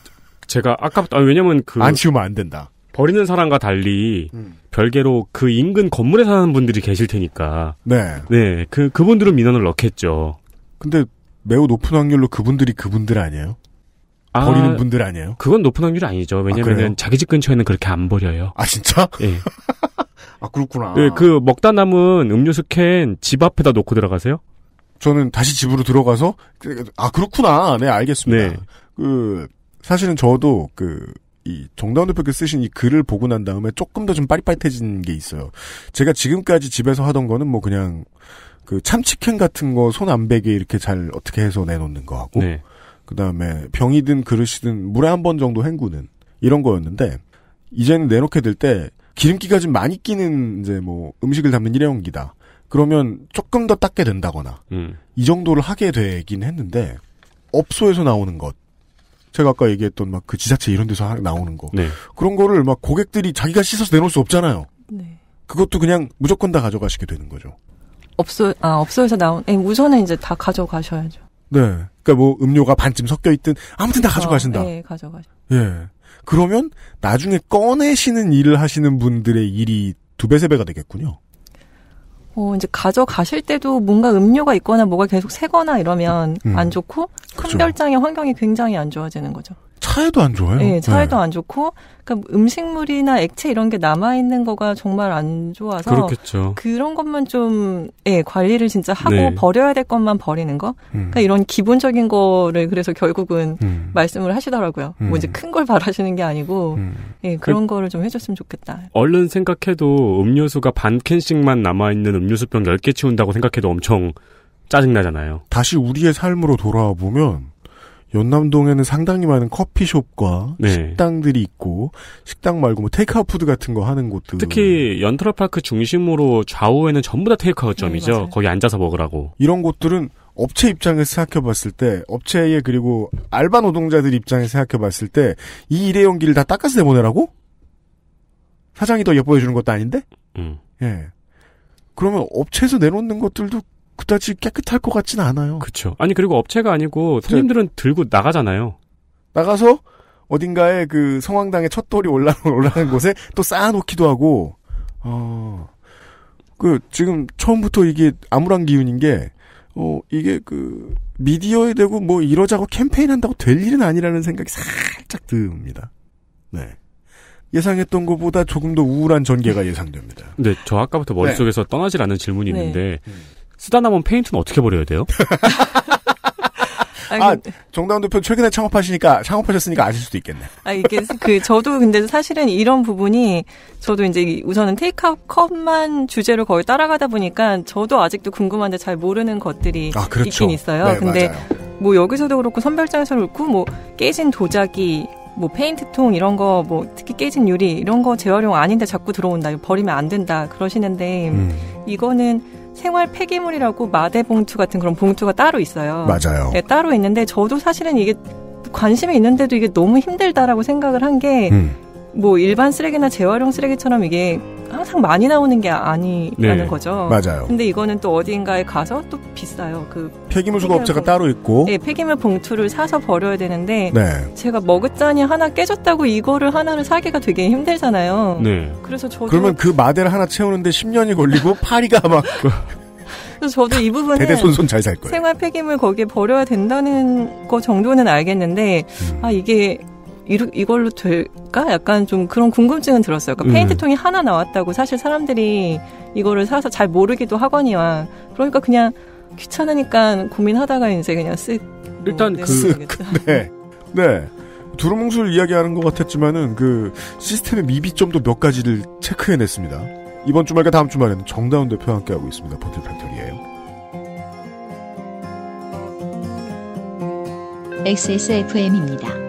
제가 아까부터, 아, 왜냐면 그. 안 치우면 안 된다. 버리는 사람과 달리 음. 별개로 그 인근 건물에 사는 분들이 계실 테니까. 네. 네. 그, 그분들은 민원을 넣겠죠. 근데 매우 높은 확률로 그분들이 그분들 아니에요? 아, 버리는 분들 아니에요? 그건 높은 확률이 아니죠. 아, 왜냐면은 아, 자기 집 근처에는 그렇게 안 버려요. 아 진짜? 예. 아 그렇구나. 예, 그 먹다 남은 음료수 캔 집 앞에다 놓고 들어가세요? 저는 다시 집으로 들어가서 아 그렇구나. 네 알겠습니다. 네. 그 사실은 저도 그이 정다운 대표께서 쓰신 이 글을 보고 난 다음에 조금 더 좀 빠릿빠릿해진 게 있어요. 제가 지금까지 집에서 하던 거는 뭐 그냥 그 참치캔 같은 거 손 안 베게 이렇게 잘 어떻게 해서 내놓는 거 하고 네. 그 다음에 병이든 그릇이든 물에 한 번 정도 헹구는 이런 거였는데 이제는 내놓게 될 때 기름기가 좀 많이 끼는 이제 뭐 음식을 담는 일회용기다. 그러면 조금 더 닦게 된다거나 음. 이 정도를 하게 되긴 했는데 업소에서 나오는 것 제가 아까 얘기했던 막 그 지자체 이런 데서 나오는 거 네. 그런 거를 막 고객들이 자기가 씻어서 내놓을 수 없잖아요. 네. 그것도 그냥 무조건 다 가져가시게 되는 거죠. 업소 아 업소에서 나온 예, 우선은 이제 다 가져가셔야죠. 네. 그러니까 뭐 음료가 반쯤 섞여 있든 아무튼 다 가져가신다. 네, 아, 예, 가져가. 예. 그러면 나중에 꺼내시는 일을 하시는 분들의 일이 두 배 세 배가 되겠군요. 어, 이제 가져가실 때도 뭔가 음료가 있거나 뭐가 계속 새거나 이러면 음, 안 좋고 큰 그렇죠. 별장의 환경이 굉장히 안 좋아지는 거죠. 차에도 안 좋아요. 네, 차에도 네. 안 좋고 그러니까 음식물이나 액체 이런 게 남아 있는 거가 정말 안 좋아서 그렇겠죠. 그런 것만 좀 예, 관리를 진짜 하고 네. 버려야 될 것만 버리는 거. 음. 그러니까 이런 기본적인 거를 그래서 결국은 음. 말씀을 하시더라고요. 음. 뭐 이제 음. 큰걸 바라시는 게 아니고 음. 예, 그 그런 그 거를 좀 해줬으면 좋겠다. 얼른 생각해도 음료수가 반 캔씩만 남아 있는 음료수병 10개 치운다고 생각해도 엄청 짜증나잖아요. 다시 우리의 삶으로 돌아와 보면 연남동에는 상당히 많은 커피숍과 네. 식당들이 있고 식당 말고 뭐 테이크아웃 푸드 같은 거 하는 곳들 특히 연트라파크 중심으로 좌우에는 전부 다 테이크아웃점이죠. 네, 거기 앉아서 먹으라고 이런 곳들은 업체 입장에서 생각해봤을 때 업체의 그리고 알바 노동자들 입장에서 생각해봤을 때 이 일회용기를 다 닦아서 내보내라고 사장이 더 예뻐해 주는 것도 아닌데 음. 예 그러면 업체에서 내놓는 것들도 그다지 깨끗할 것같지 않아요. 그렇죠. 아니 그리고 업체가 아니고 손님들은 네. 들고 나가잖아요. 나가서 어딘가에 그 성황당의 첫돌이 올라 올라간 곳에 또 쌓아놓기도 하고 어. 그 지금 처음부터 이게 암울한 기운인 게 어, 이게 그, 미디어에 대고 뭐 이러자고 캠페인 한다고 될 일은 아니라는 생각이 살짝 듭니다. 네. 예상했던 것보다 조금 더 우울한 전개가 예상됩니다. 네, 저 아까부터 머릿속에서 네. 떠나질 않는 질문이 있는데, 네. 음. 쓰다 남은 페인트는 어떻게 버려야 돼요? 아니, 아, 아 정다운 대표 최근에 창업하시니까 창업하셨으니까 아실 수도 있겠네. 아 이게 그 저도 근데 사실은 이런 부분이 저도 이제 우선은 테이크아웃 컵만 주제로 거의 따라가다 보니까 저도 아직도 궁금한데 잘 모르는 것들이 아, 그렇죠. 있긴 있어요. 네, 근데 맞아요. 뭐 여기서도 그렇고 선별장에서 그렇고 뭐 깨진 도자기 뭐 페인트통 이런 거뭐 특히 깨진 유리 이런 거 재활용 아닌데 자꾸 들어온다 버리면 안 된다 그러시는데 음. 이거는 생활 폐기물이라고 마대 봉투 같은 그런 봉투가 따로 있어요. 맞아요. 네, 따로 있는데 저도 사실은 이게 관심이 있는데도 이게 너무 힘들다라고 생각을 한 게뭐 음. 뭐 일반 쓰레기나 재활용 쓰레기처럼 이게 항상 많이 나오는 게 아니라는 네. 거죠. 맞아요. 근데 이거는 또 어딘가에 가서 또 비싸요. 그 폐기물 수거업체가 따로 있고. 네, 폐기물 봉투를 사서 버려야 되는데 네. 제가 머그잔이 하나 깨졌다고 이거를 하나를 사기가 되게 힘들잖아요. 네. 그래서 저 그러면 그 마대를 하나 채우는데 10년이 걸리고 파리가 막 그래서 저도 이 부분은 대대손손 잘 살 거예요. 생활 폐기물 거기에 버려야 된다는 거 정도는 알겠는데 음. 아 이게 이걸로 될까? 약간 좀 그런 궁금증은 들었어요. 그러니까 음. 페인트통이 하나 나왔다고 사실 사람들이 이거를 사서 잘 모르기도 하거니와 그러니까 그냥 귀찮으니까 고민하다가 이제 그냥 쓱 일단 뭐, 그 네. 네. 네. 두루뭉술 이야기하는 것 같았지만은 그 시스템의 미비점도 몇 가지를 체크해냈습니다. 이번 주말과 다음 주말에는 정다운 대표와 함께하고 있습니다. 버틀 팩토리에요 XSFM입니다.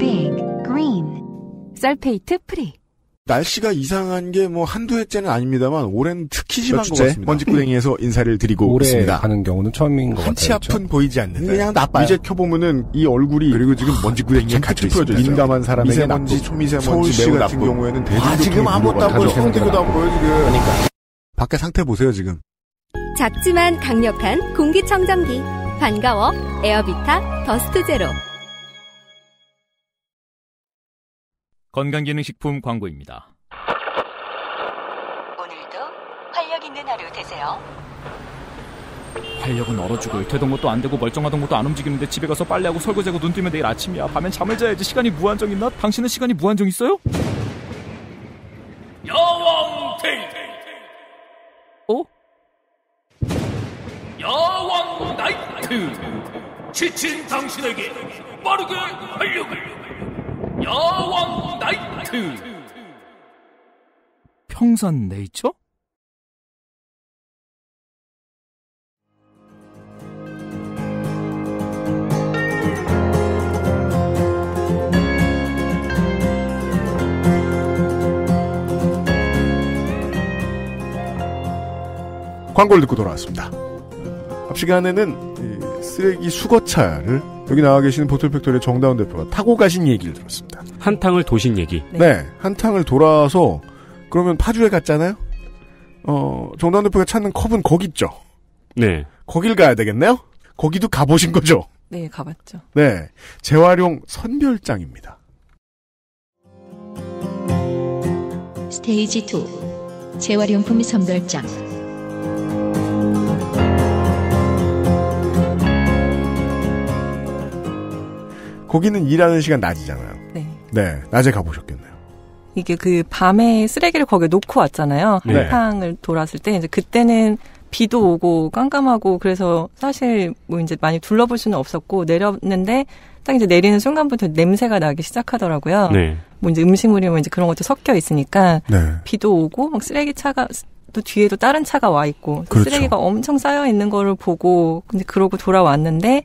big, green. 셀페이트 프리. 날씨가 이상한 게 뭐 한두 해째는 아닙니다만 올해는 특히 심한 것 같습니다. 먼지구덩이에서 인사를 드리고 올해 있습니다. 가는 경우는 처음인 것 같아요. 한치 앞은 보이지 않는 그냥 나빠요. 이제 켜보면은 이 얼굴이 그리고 지금 아, 먼지구덩이에 같이 풀어져 민감한 사람에게 미세먼지, 나쁘고. 초미세먼지 서울 같은 나쁜. 경우에는 아, 대중 지금 아무것도 안 보여. 성대교도 안 보여 지금. 그러니까. 밖에 상태 보세요 지금. 작지만 강력한 공기청정기 반가워 에어비타 더스트 제로. 건강기능식품 광고입니다. 오늘도 활력 있는 하루 되세요. 활력은 얼어 죽을 되던 것도 안 되고 멀쩡하던 것도 안 움직이는데 집에 가서 빨래하고 설거지하고 눈 뜨면 내일 아침이야. 밤엔 잠을 자야지 시간이 무한정 있나? 당신은 시간이 무한정 있어요? 여왕 테이트. 어? 여왕 나이트. 지친 당신에게 빠르게 활력을. 야왕 나이트 평산 네이처? 광고를 듣고 돌아왔습니다. 앞 시간에는 쓰레기 수거차를 여기 나와 계시는 보틀팩토리의 정다운 대표가 타고 가신 얘기를 들었습니다. 한탕을 도신 얘기. 네. 네. 한탕을 돌아서 그러면 파주에 갔잖아요. 어 정다운 대표가 찾는 컵은 거기 있죠. 네. 거길 가야 되겠네요. 거기도 가보신 거죠. 네, 가봤죠. 네, 재활용 선별장입니다. 스테이지 2 재활용품 선별장. 거기는 일하는 시간 낮이잖아요. 네. 네, 낮에 가보셨겠네요. 이게 그 밤에 쓰레기를 거기에 놓고 왔잖아요. 한탕을 네. 돌았을 때 이제 그때는 비도 오고 깜깜하고 그래서 사실 뭐 이제 많이 둘러볼 수는 없었고 내렸는데 딱 이제 내리는 순간부터 냄새가 나기 시작하더라고요. 네. 뭐 이제 음식물이면 뭐 이제 그런 것도 섞여 있으니까 네. 비도 오고 막 쓰레기 차가 또 뒤에도 다른 차가 와 있고 그렇죠. 쓰레기가 엄청 쌓여 있는 거를 보고 근데 그러고 돌아왔는데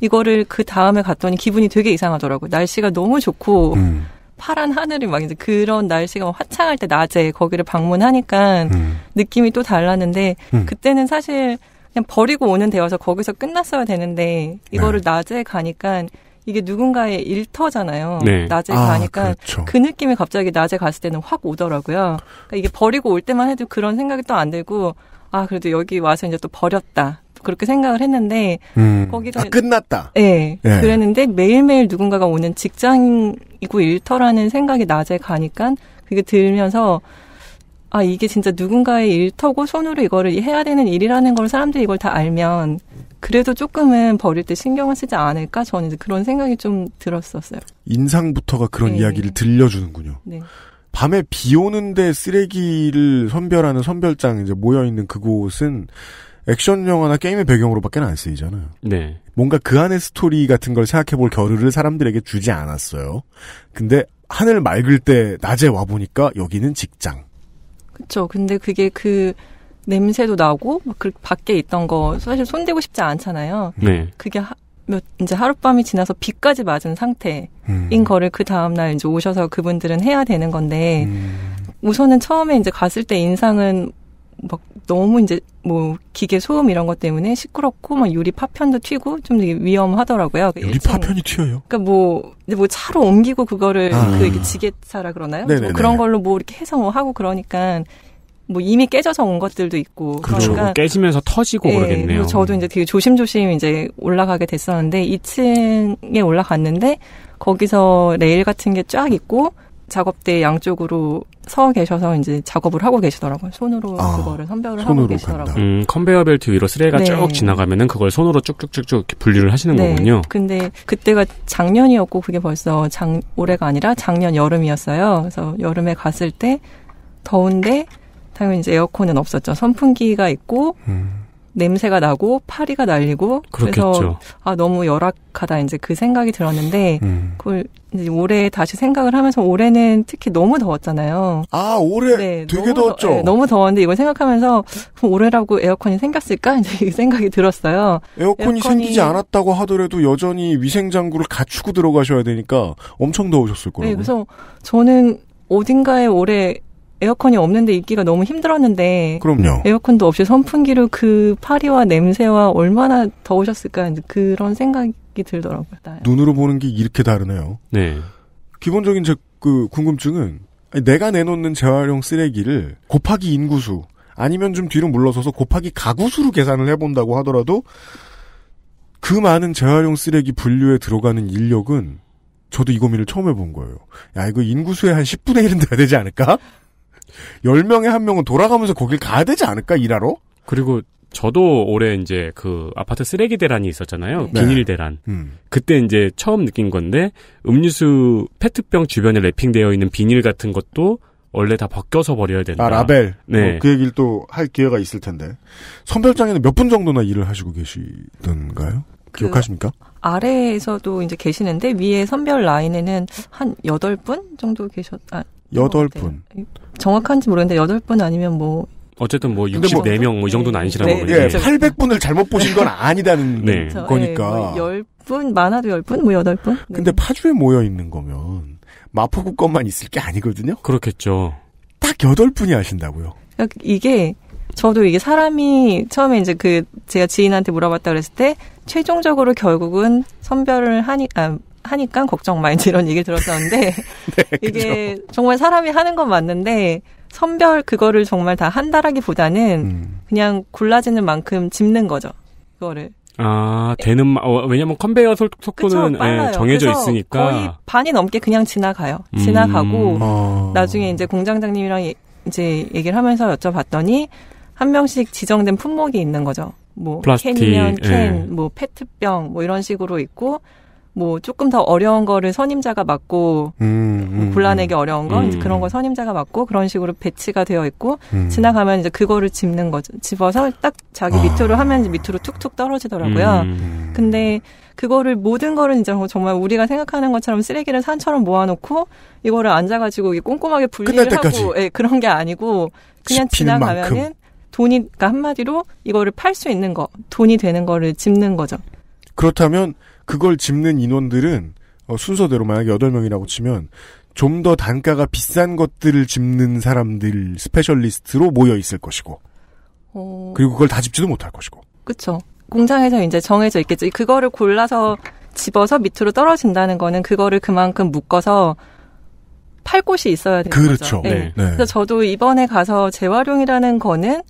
이거를 그 다음에 갔더니 기분이 되게 이상하더라고요. 날씨가 너무 좋고 음. 파란 하늘이 막 이제 그런 날씨가 화창할 때 낮에 거기를 방문하니까 음. 느낌이 또 달랐는데 음. 그때는 사실 그냥 버리고 오는 데여서 거기서 끝났어야 되는데 이거를 네. 낮에 가니까 이게 누군가의 일터잖아요. 네. 낮에 아, 가니까 그렇죠. 그 느낌이 갑자기 낮에 갔을 때는 확 오더라고요. 그러니까 이게 버리고 올 때만 해도 그런 생각이 또 안 들고 아 그래도 여기 와서 이제 또 버렸다. 그렇게 생각을 했는데 음. 거기서 아, 끝났다. 네, 네, 그랬는데 매일매일 누군가가 오는 직장이고 일터라는 생각이 낮에 가니까 그게 들면서 아 이게 진짜 누군가의 일터고 손으로 이거를 해야 되는 일이라는 걸 사람들이 이걸 다 알면 그래도 조금은 버릴 때 신경을 쓰지 않을까 저는 그런 생각이 좀 들었었어요. 인상부터가 그런 네. 이야기를 들려주는군요. 네. 밤에 비 오는데 쓰레기를 선별하는 선별장 이제 모여 있는 그곳은 액션 영화나 게임의 배경으로밖에 안 쓰이잖아요. 네. 뭔가 그 안의 스토리 같은 걸 생각해볼 겨를을 사람들에게 주지 않았어요. 근데 하늘 맑을 때 낮에 와 보니까 여기는 직장. 그렇죠. 근데 그게 그 냄새도 나고 막그 밖에 있던 거 사실 손대고 싶지 않잖아요. 네. 그게 하, 몇, 이제 하룻밤이 지나서 비까지 맞은 상태인 음. 거를 그 다음날 이제 오셔서 그분들은 해야 되는 건데, 음. 우선은 처음에 이제 갔을 때 인상은 막 너무 이제 뭐 기계 소음 이런 것 때문에 시끄럽고 막 유리 파편도 튀고 좀 되게 위험하더라고요. 그 유리 파편이 튀어요? 그니까뭐 이제 뭐 차로 옮기고 그거를 아. 그 지게차라 그러나요? 뭐 그런 걸로 뭐 이렇게 해서 뭐 하고 그러니까 뭐 이미 깨져서 온 것들도 있고 그렇죠. 그러니까 그렇죠. 뭐 깨지면서 터지고 네, 그러겠네요. 뭐 저도 이제 되게 조심조심 이제 올라가게 됐었는데 2층에 올라갔는데 거기서 레일 같은 게 쫙 있고 작업대 양쪽으로 서 계셔서 이제 작업을 하고 계시더라고요. 손으로 아, 그거를 선별을 손으로 하고 계시더라고요. 음, 컨베이어 벨트 위로 쓰레기가 네. 쭉 지나가면은 그걸 손으로 쭉쭉쭉쭉 분류를 하시는 네. 거군요. 근데 그때가 작년이었고 그게 벌써 장, 올해가 아니라 작년 여름이었어요. 그래서 여름에 갔을 때 더운데 당연히 이제 에어컨은 없었죠. 선풍기가 있고 음. 냄새가 나고 파리가 날리고 그렇겠죠. 그래서 아 너무 열악하다 이제 그 생각이 들었는데 음. 그걸 이제 올해 다시 생각을 하면서 올해는 특히 너무 더웠잖아요. 아 올해 네, 되게 너무 더웠죠. 더, 네, 너무 더웠는데 이걸 생각하면서 올해라고 에어컨이 생겼을까 이제 이 생각이 들었어요. 에어컨이, 에어컨이, 생기지 않았다고 하더라도 여전히 위생 장구를 갖추고 들어가셔야 되니까 엄청 더우셨을 거예요. 네, 그래서 저는 어딘가에 올해 에어컨이 없는데 입기가 너무 힘들었는데 그럼요. 에어컨도 없이 선풍기로 그 파리와 냄새와 얼마나 더우셨을까 그런 생각이 들더라고요. 네. 눈으로 보는 게 이렇게 다르네요. 네. 기본적인 제 그 궁금증은 내가 내놓는 재활용 쓰레기를 곱하기 인구수 아니면 좀 뒤로 물러서서 곱하기 가구수로 계산을 해본다고 하더라도 그 많은 재활용 쓰레기 분류에 들어가는 인력은 저도 이 고민을 처음 해본 거예요. 야, 이거 인구수의 한 10분의 1은 돼야 되지 않을까? 열명에한명은 돌아가면서 거길 가야 되지 않을까, 일하러? 그리고 저도 올해 이제 그 아파트 쓰레기 대란이 있었잖아요. 네. 비닐 네. 대란. 음. 그때 이제 처음 느낀 건데 음료수 페트병 주변에 랩핑되어 있는 비닐 같은 것도 원래 다 벗겨서 버려야 된다. 아, 라벨. 네. 어, 그 얘기를 또 할 기회가 있을 텐데. 선별장에는 몇 분 정도나 일을 하시고 계시던가요? 그 기억하십니까? 아래에서도 이제 계시는데 위에 선별 라인에는 한 여덟 분 정도 계셨 아, 여덟 어, 분. 네. 정확한지 모르겠는데 여덟 분 아니면 뭐 어쨌든 뭐 64명 뭐 뭐이 정도는 아니시라고거 네, 네, 800분을 잘못 보신 건 아니다는 네. 네. 거니까. 네, 뭐 10분 많아도 10분 뭐 8분? 네. 근데 파주에 모여 있는 거면 마포구 것만 있을 게 아니거든요. 그렇겠죠. 딱 8분이 하신다고요. 그러니까 이게 저도 이게 사람이 처음에 이제 그 제가 지인한테 물어봤다 그랬을 때 최종적으로 결국은 선별을 하니 아 하니까 걱정 많이 이런 얘기를 들었었는데 네, 이게 그죠. 정말 사람이 하는 건 맞는데 선별 그거를 정말 다 한다라기보다는 음. 그냥 골라지는 만큼 짚는 거죠. 그거를. 아 되는 어, 왜냐면 컨베이어 속도는 그쵸, 예, 정해져 있으니까 거의 반이 넘게 그냥 지나가요. 지나가고 음. 어. 나중에 이제 공장장님이랑 이제 얘기를 하면서 여쭤봤더니 한 명씩 지정된 품목이 있는 거죠. 뭐 플라스틱, 캔이면 예. 캔, 예. 뭐 페트병 뭐 이런 식으로 있고 뭐 조금 더 어려운 거를 선임자가 맡고 음, 뭐 음, 골라내기 음. 어려운 거 음. 이제 그런 음. 거 선임자가 맡고 그런 식으로 배치가 되어 있고 음. 지나가면 이제 그거를 집는 거죠. 집어서 딱 자기 아. 밑으로 하면 이제 밑으로 툭툭 떨어지더라고요. 근데 그거를 모든 거를 이제 뭐 정말 우리가 생각하는 것처럼 쓰레기를 산처럼 모아놓고 이거를 앉아가지고 꼼꼼하게 분리를 하고 예, 그런 게 아니고 그냥 지나가면은 돈이 그러니까 한마디로 이거를 팔 수 있는 거 돈이 되는 거를 집는 거죠. 그렇다면 그걸 짚는 인원들은 어, 순서대로 만약에 8명이라고 치면 좀 더 단가가 비싼 것들을 짚는 사람들 스페셜리스트로 모여 있을 것이고 어... 그리고 그걸 다 짚지도 못할 것이고 그렇죠. 공장에서 이제 정해져 있겠죠. 그거를 골라서 집어서 밑으로 떨어진다는 거는 그거를 그만큼 묶어서 팔 곳이 있어야 되는 그렇죠. 거죠. 예. 네. 네. 그래서 저도 이번에 가서 재활용이라는 거는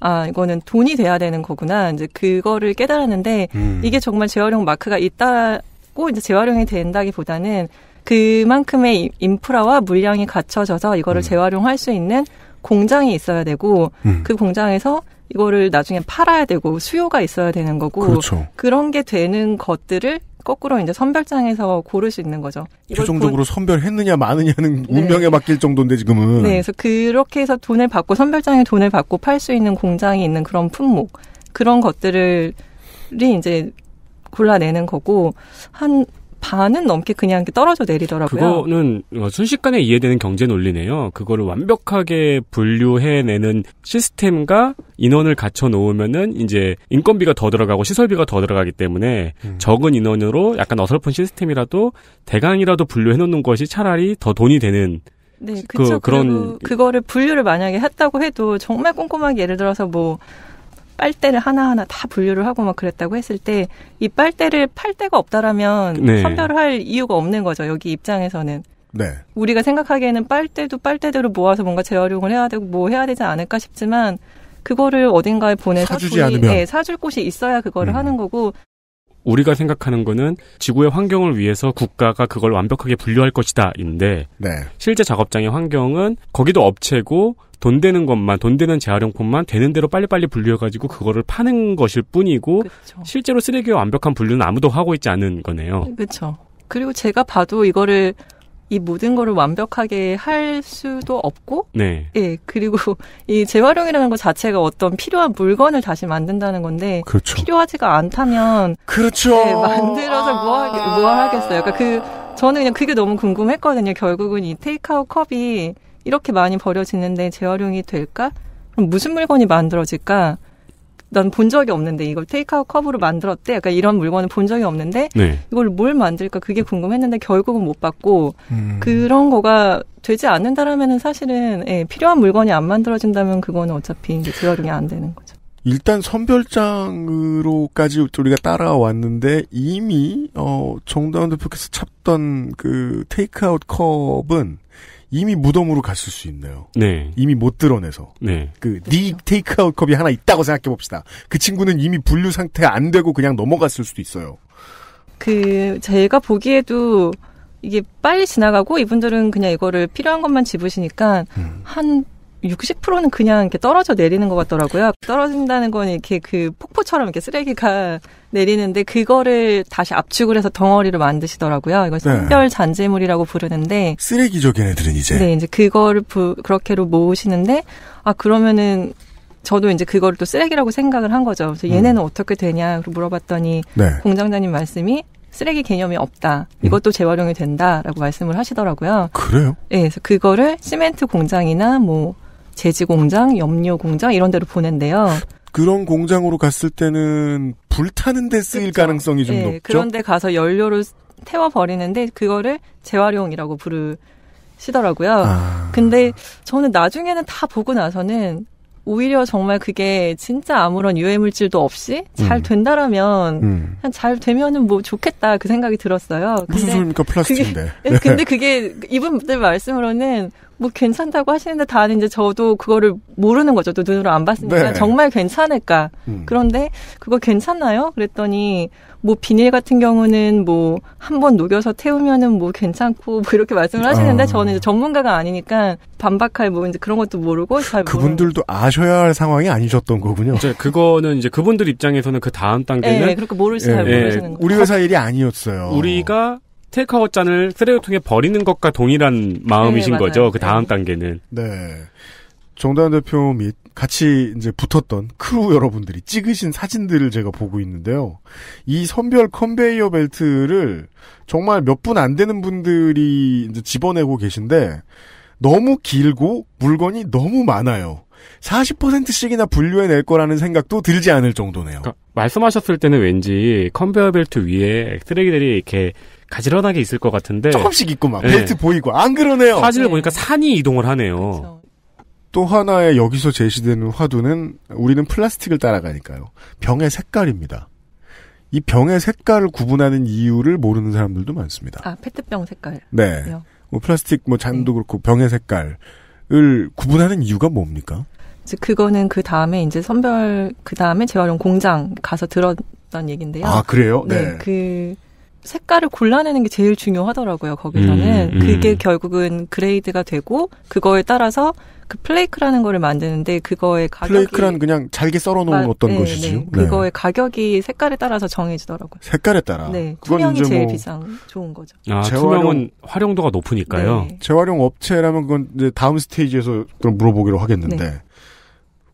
아, 이거는 돈이 돼야 되는 거구나. 이제 그거를 깨달았는데 음. 이게 정말 재활용 마크가 있다고 이제 재활용이 된다기보다는 그만큼의 인프라와 물량이 갖춰져서 이거를 음. 재활용할 수 있는 공장이 있어야 되고 음. 그 공장에서 이거를 나중에 팔아야 되고 수요가 있어야 되는 거고 그렇죠. 그런게 되는 것들을 거꾸로 이제 선별장에서 고를 수 있는 거죠. 최종적으로 돈... 선별했느냐 마느냐는 네. 운명에 맡길 정도인데 지금은. 네, 그래서 그렇게 해서 돈을 받고 선별장에 돈을 받고 팔 수 있는 공장이 있는 그런 품목 그런 것들을 이제 골라내는 거고 한 반은 넘게 그냥 떨어져 내리더라고요. 그거는 어, 순식간에 이해되는 경제 논리네요. 그거를 완벽하게 분류해내는 시스템과 인원을 갖춰 놓으면은 이제 인건비가 더 들어가고 시설비가 더 들어가기 때문에 음. 적은 인원으로 약간 어설픈 시스템이라도 대강이라도 분류해 놓는 것이 차라리 더 돈이 되는 네, 그 그쵸. 그, 그런 그거를 분류를 만약에 했다고 해도 정말 꼼꼼하게 예를 들어서 뭐 빨대를 하나하나 다 분류를 하고 막 그랬다고 했을 때 이 빨대를 팔 데가 없다라면 네. 선별할 이유가 없는 거죠. 여기 입장에서는. 네. 우리가 생각하기에는 빨대도 빨대대로 모아서 뭔가 재활용을 해야 되고 뭐 해야 되지 않을까 싶지만 그거를 어딘가에 보내서 사주지 않으면. 네, 사줄 곳이 있어야 그거를 음. 하는 거고 우리가 생각하는 거는 지구의 환경을 위해서 국가가 그걸 완벽하게 분류할 것이다인데 네. 실제 작업장의 환경은 거기도 업체고 돈 되는 것만 돈 되는 재활용품만 되는 대로 빨리빨리 분류해가지고 그거를 파는 것일 뿐이고 그쵸. 실제로 쓰레기와 완벽한 분류는 아무도 하고 있지 않은 거네요. 그렇죠. 그리고 제가 봐도 이거를 이 모든 거를 완벽하게 할 수도 없고, 네. 예, 그리고 이 재활용이라는 것 자체가 어떤 필요한 물건을 다시 만든다는 건데, 그렇죠. 필요하지가 않다면, 그렇죠. 예, 만들어서 아~ 뭐, 하, 뭐 하겠어요. 그러니까 그, 저는 그냥 그게 너무 궁금했거든요. 결국은 이 테이크아웃 컵이 이렇게 많이 버려지는데 재활용이 될까? 그럼 무슨 물건이 만들어질까? 난본 적이 없는데 이걸 테이크아웃 컵으로 만들었대. 약간 이런 물건을 본 적이 없는데 네. 이걸 뭘 만들까 그게 궁금했는데 결국은 못 받고 음. 그런 거가 되지 않는다라면은 사실은 예, 필요한 물건이 안 만들어진다면 그거는 어차피 이제 디어링이 안 되는 거죠. 일단 선별장으로까지 우리가 따라왔는데 이미 어 정다운 대표께서 찾던 그 테이크아웃 컵은 이미 무덤으로 갔을 수 있네요. 네. 이미 못 드러내서. 네. 그, 니 네 테이크아웃 컵이 하나 있다고 생각해 봅시다. 그 친구는 이미 분류 상태 안 되고 그냥 넘어갔을 수도 있어요. 그, 제가 보기에도 이게 빨리 지나가고 이분들은 그냥 이거를 필요한 것만 집으시니까 음. 한 60%는 그냥 이렇게 떨어져 내리는 것 같더라고요. 떨어진다는 건 이렇게 그 폭포처럼 이렇게 쓰레기가 내리는데 그거를 다시 압축을 해서 덩어리로 만드시더라고요. 이걸 선별 네. 잔재물이라고 부르는데 쓰레기죠, 걔네들은 이제. 네, 이제 그거를 부, 그렇게로 모으시는데 아 그러면은 저도 이제 그걸 또 쓰레기라고 생각을 한 거죠. 그래서 음. 얘네는 음. 어떻게 되냐 물어봤더니 네. 공장장님 말씀이 쓰레기 개념이 없다. 음. 이것도 재활용이 된다라고 말씀을 하시더라고요. 그래요? 네, 그래서 그거를 시멘트 공장이나 뭐 제지 공장, 염료 공장 이런 데로 보낸대요. 그런 공장으로 갔을 때는 불타는 데 쓰일 그렇 가능성이 좀 네, 높죠. 그런데 가서 연료를 태워 버리는데 그거를 재활용이라고 부르시더라고요. 아... 근데 저는 나중에는 다 보고 나서는 오히려 정말 그게 진짜 아무런 유해 물질도 없이 잘 음. 된다라면 음. 음. 잘 되면은 뭐 좋겠다 그 생각이 들었어요. 무슨 소리입니까 플라스틱인데. 그게, 네, 근데 네. 그게 이분들 말씀으로는 뭐 괜찮다고 하시는데 다는 이제 저도 그거를 모르는 거죠. 또 눈으로 안 봤으니까 네. 정말 괜찮을까. 음. 그런데 그거 괜찮나요? 그랬더니 뭐 비닐 같은 경우는 뭐한 번 녹여서 태우면은 뭐 괜찮고 뭐 이렇게 말씀을 하시는데 아. 저는 이제 전문가가 아니니까 반박할 뭐 이제 그런 것도 모르고 잘 그분들도 모르는... 아셔야 할 상황이 아니셨던 거군요. 이제 그거는 이제 그분들 입장에서는 그 다음 단계는 네, 그렇게 모를 잘 네, 르시는 네. 예, 예. 우리 회사 일이 아니었어요. 우리가 테이크아웃 잔을 쓰레기통에 버리는 것과 동일한 마음이신 네, 거죠. 그 네. 다음 네. 단계는. 네. 정다은 대표 및 같이 이제 붙었던 크루 여러분들이 찍으신 사진들을 제가 보고 있는데요. 이 선별 컨베이어 벨트를 정말 몇 분 안 되는 분들이 이제 집어내고 계신데 너무 길고 물건이 너무 많아요. 40%씩이나 분류해낼 거라는 생각도 들지 않을 정도네요. 그러니까 말씀하셨을 때는 왠지 컨베이어 벨트 위에 쓰레기들이 이렇게 가지런하게 있을 것 같은데 조금씩 있고 막 네. 벨트 보이고 안 그러네요. 사진을 네. 보니까 산이 이동을 하네요. 그쵸. 그렇죠. 또 하나의 여기서 제시되는 화두는 우리는 플라스틱을 따라가니까요. 병의 색깔입니다. 이 병의 색깔을 구분하는 이유를 모르는 사람들도 많습니다. 아, 페트병 색깔. 네. 네. 뭐 플라스틱 뭐 잔도 네. 그렇고 병의 색깔을 구분하는 이유가 뭡니까? 그거는 그 다음에 이제 선별 그 다음에 재활용 공장 가서 들었던 얘기인데요아 그래요? 네. 네그 색깔을 골라내는 게 제일 중요하더라고요. 거기서는 음, 음. 그게 결국은 그레이드가 되고 그거에 따라서 그 플레이크라는 거를 만드는데 그거의 가격이 플레이크란 그냥 잘게 썰어놓은 마, 어떤 네, 것이지요. 네. 네. 그거의 가격이 색깔에 따라서 정해지더라고요. 색깔에 따라. 네, 그건 이제 일 뭐... 비상 좋은 거죠. 아, 재활용... 투명은 활용도가 높으니까요. 네. 재활용 업체라면 그건 이제 다음 스테이지에서 그럼 물어보기로 하겠는데 네.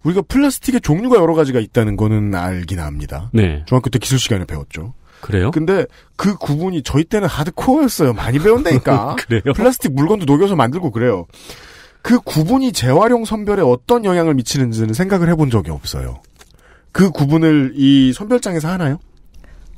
우리가 플라스틱의 종류가 여러 가지가 있다는 거는 알긴 합니다. 네. 중학교 때 기술 시간에 배웠죠. 그래요? 근데 그 구분이 저희 때는 하드코어였어요. 많이 배운다니까. 그래요? 플라스틱 물건도 녹여서 만들고 그래요. 그 구분이 재활용 선별에 어떤 영향을 미치는지는 생각을 해본 적이 없어요. 그 구분을 이 선별장에서 하나요?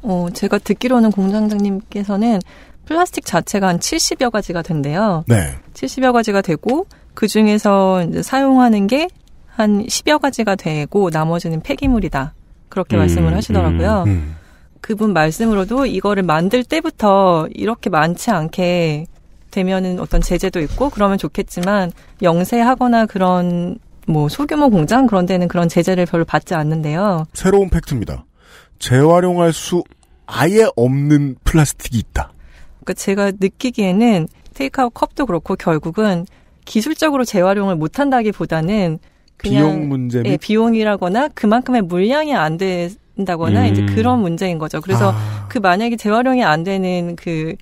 어, 제가 듣기로는 공장장님께서는 플라스틱 자체가 한 70여 가지가 된대요. 네. 70여 가지가 되고 그 중에서 이제 사용하는 게 한 10여 가지가 되고 나머지는 폐기물이다. 그렇게 음, 말씀을 하시더라고요. 음, 음. 그분 말씀으로도 이거를 만들 때부터 이렇게 많지 않게 되면은 어떤 제재도 있고 그러면 좋겠지만 영세하거나 그런 뭐 소규모 공장 그런 데는 그런 제재를 별로 받지 않는데요. 새로운 팩트입니다. 재활용할 수 아예 없는 플라스틱이 있다. 그러니까 제가 느끼기에는 테이크아웃 컵도 그렇고 결국은 기술적으로 재활용을 못한다기보다는 비용 문제 예, 및 예, 비용이라거나 그만큼의 물량이 안 돼. 다거나 음. 이제 그런 문제인 거죠. 그래서 아. 그 만약에 재활용이 안 되는 그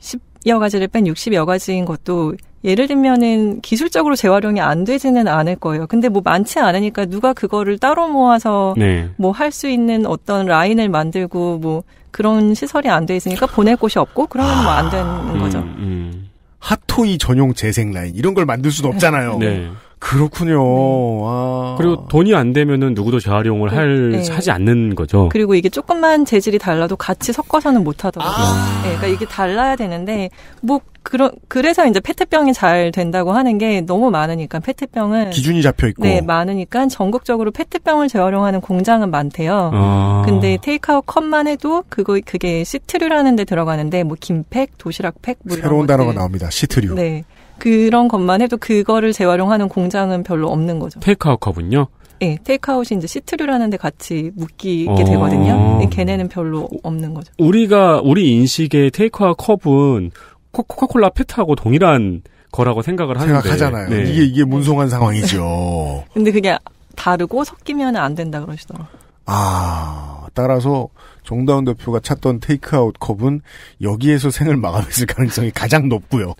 10여 가지를 뺀 60여 가지인 것도 예를 들면은 기술적으로 재활용이 안 되지는 않을 거예요. 근데 뭐 많지 않으니까 누가 그거를 따로 모아서 네. 뭐할 수 있는 어떤 라인을 만들고 뭐 그런 시설이 안 돼 있으니까 보낼 곳이 없고 그러면 뭐 안 되는 아. 거죠. 음, 음. 핫토이 전용 재생 라인 이런 걸 만들 수도 없잖아요. 네. 그렇군요. 네. 아. 그리고 돈이 안 되면은 누구도 재활용을 네. 할 네. 하지 않는 거죠. 그리고 이게 조금만 재질이 달라도 같이 섞어서는 못 하더라고요. 아. 네, 그러니까 이게 달라야 되는데 뭐 그런 그래서 이제 페트병이 잘 된다고 하는 게 너무 많으니까 페트병은 기준이 잡혀 있고 네 많으니까 전국적으로 페트병을 재활용하는 공장은 많대요. 아. 근데 테이크아웃 컵만 해도 그거 그게 시트류라는 데 들어가는데 뭐 김팩, 도시락팩 뭐 새로운 것들. 단어가 나옵니다. 시트류. 네. 그런 것만 해도 그거를 재활용하는 공장은 별로 없는 거죠. 테이크아웃 컵은요? 네, 예, 테이크아웃이 이제 시트류라는 데 같이 묶이게 어... 되거든요. 근 예, 걔네는 별로 없는 거죠. 우리가 우리 인식의 테이크아웃 컵은 코카콜라 페트하고 동일한 거라고 생각을 하는데 생각하잖아요. 네. 이게 이게 문송한 상황이죠. 근데 그게 다르고 섞이면 안 된다 그러시더라고요. 아, 따라서 정다운 대표가 찾던 테이크아웃 컵은 여기에서 생을 마감했을 가능성이 가장 높고요.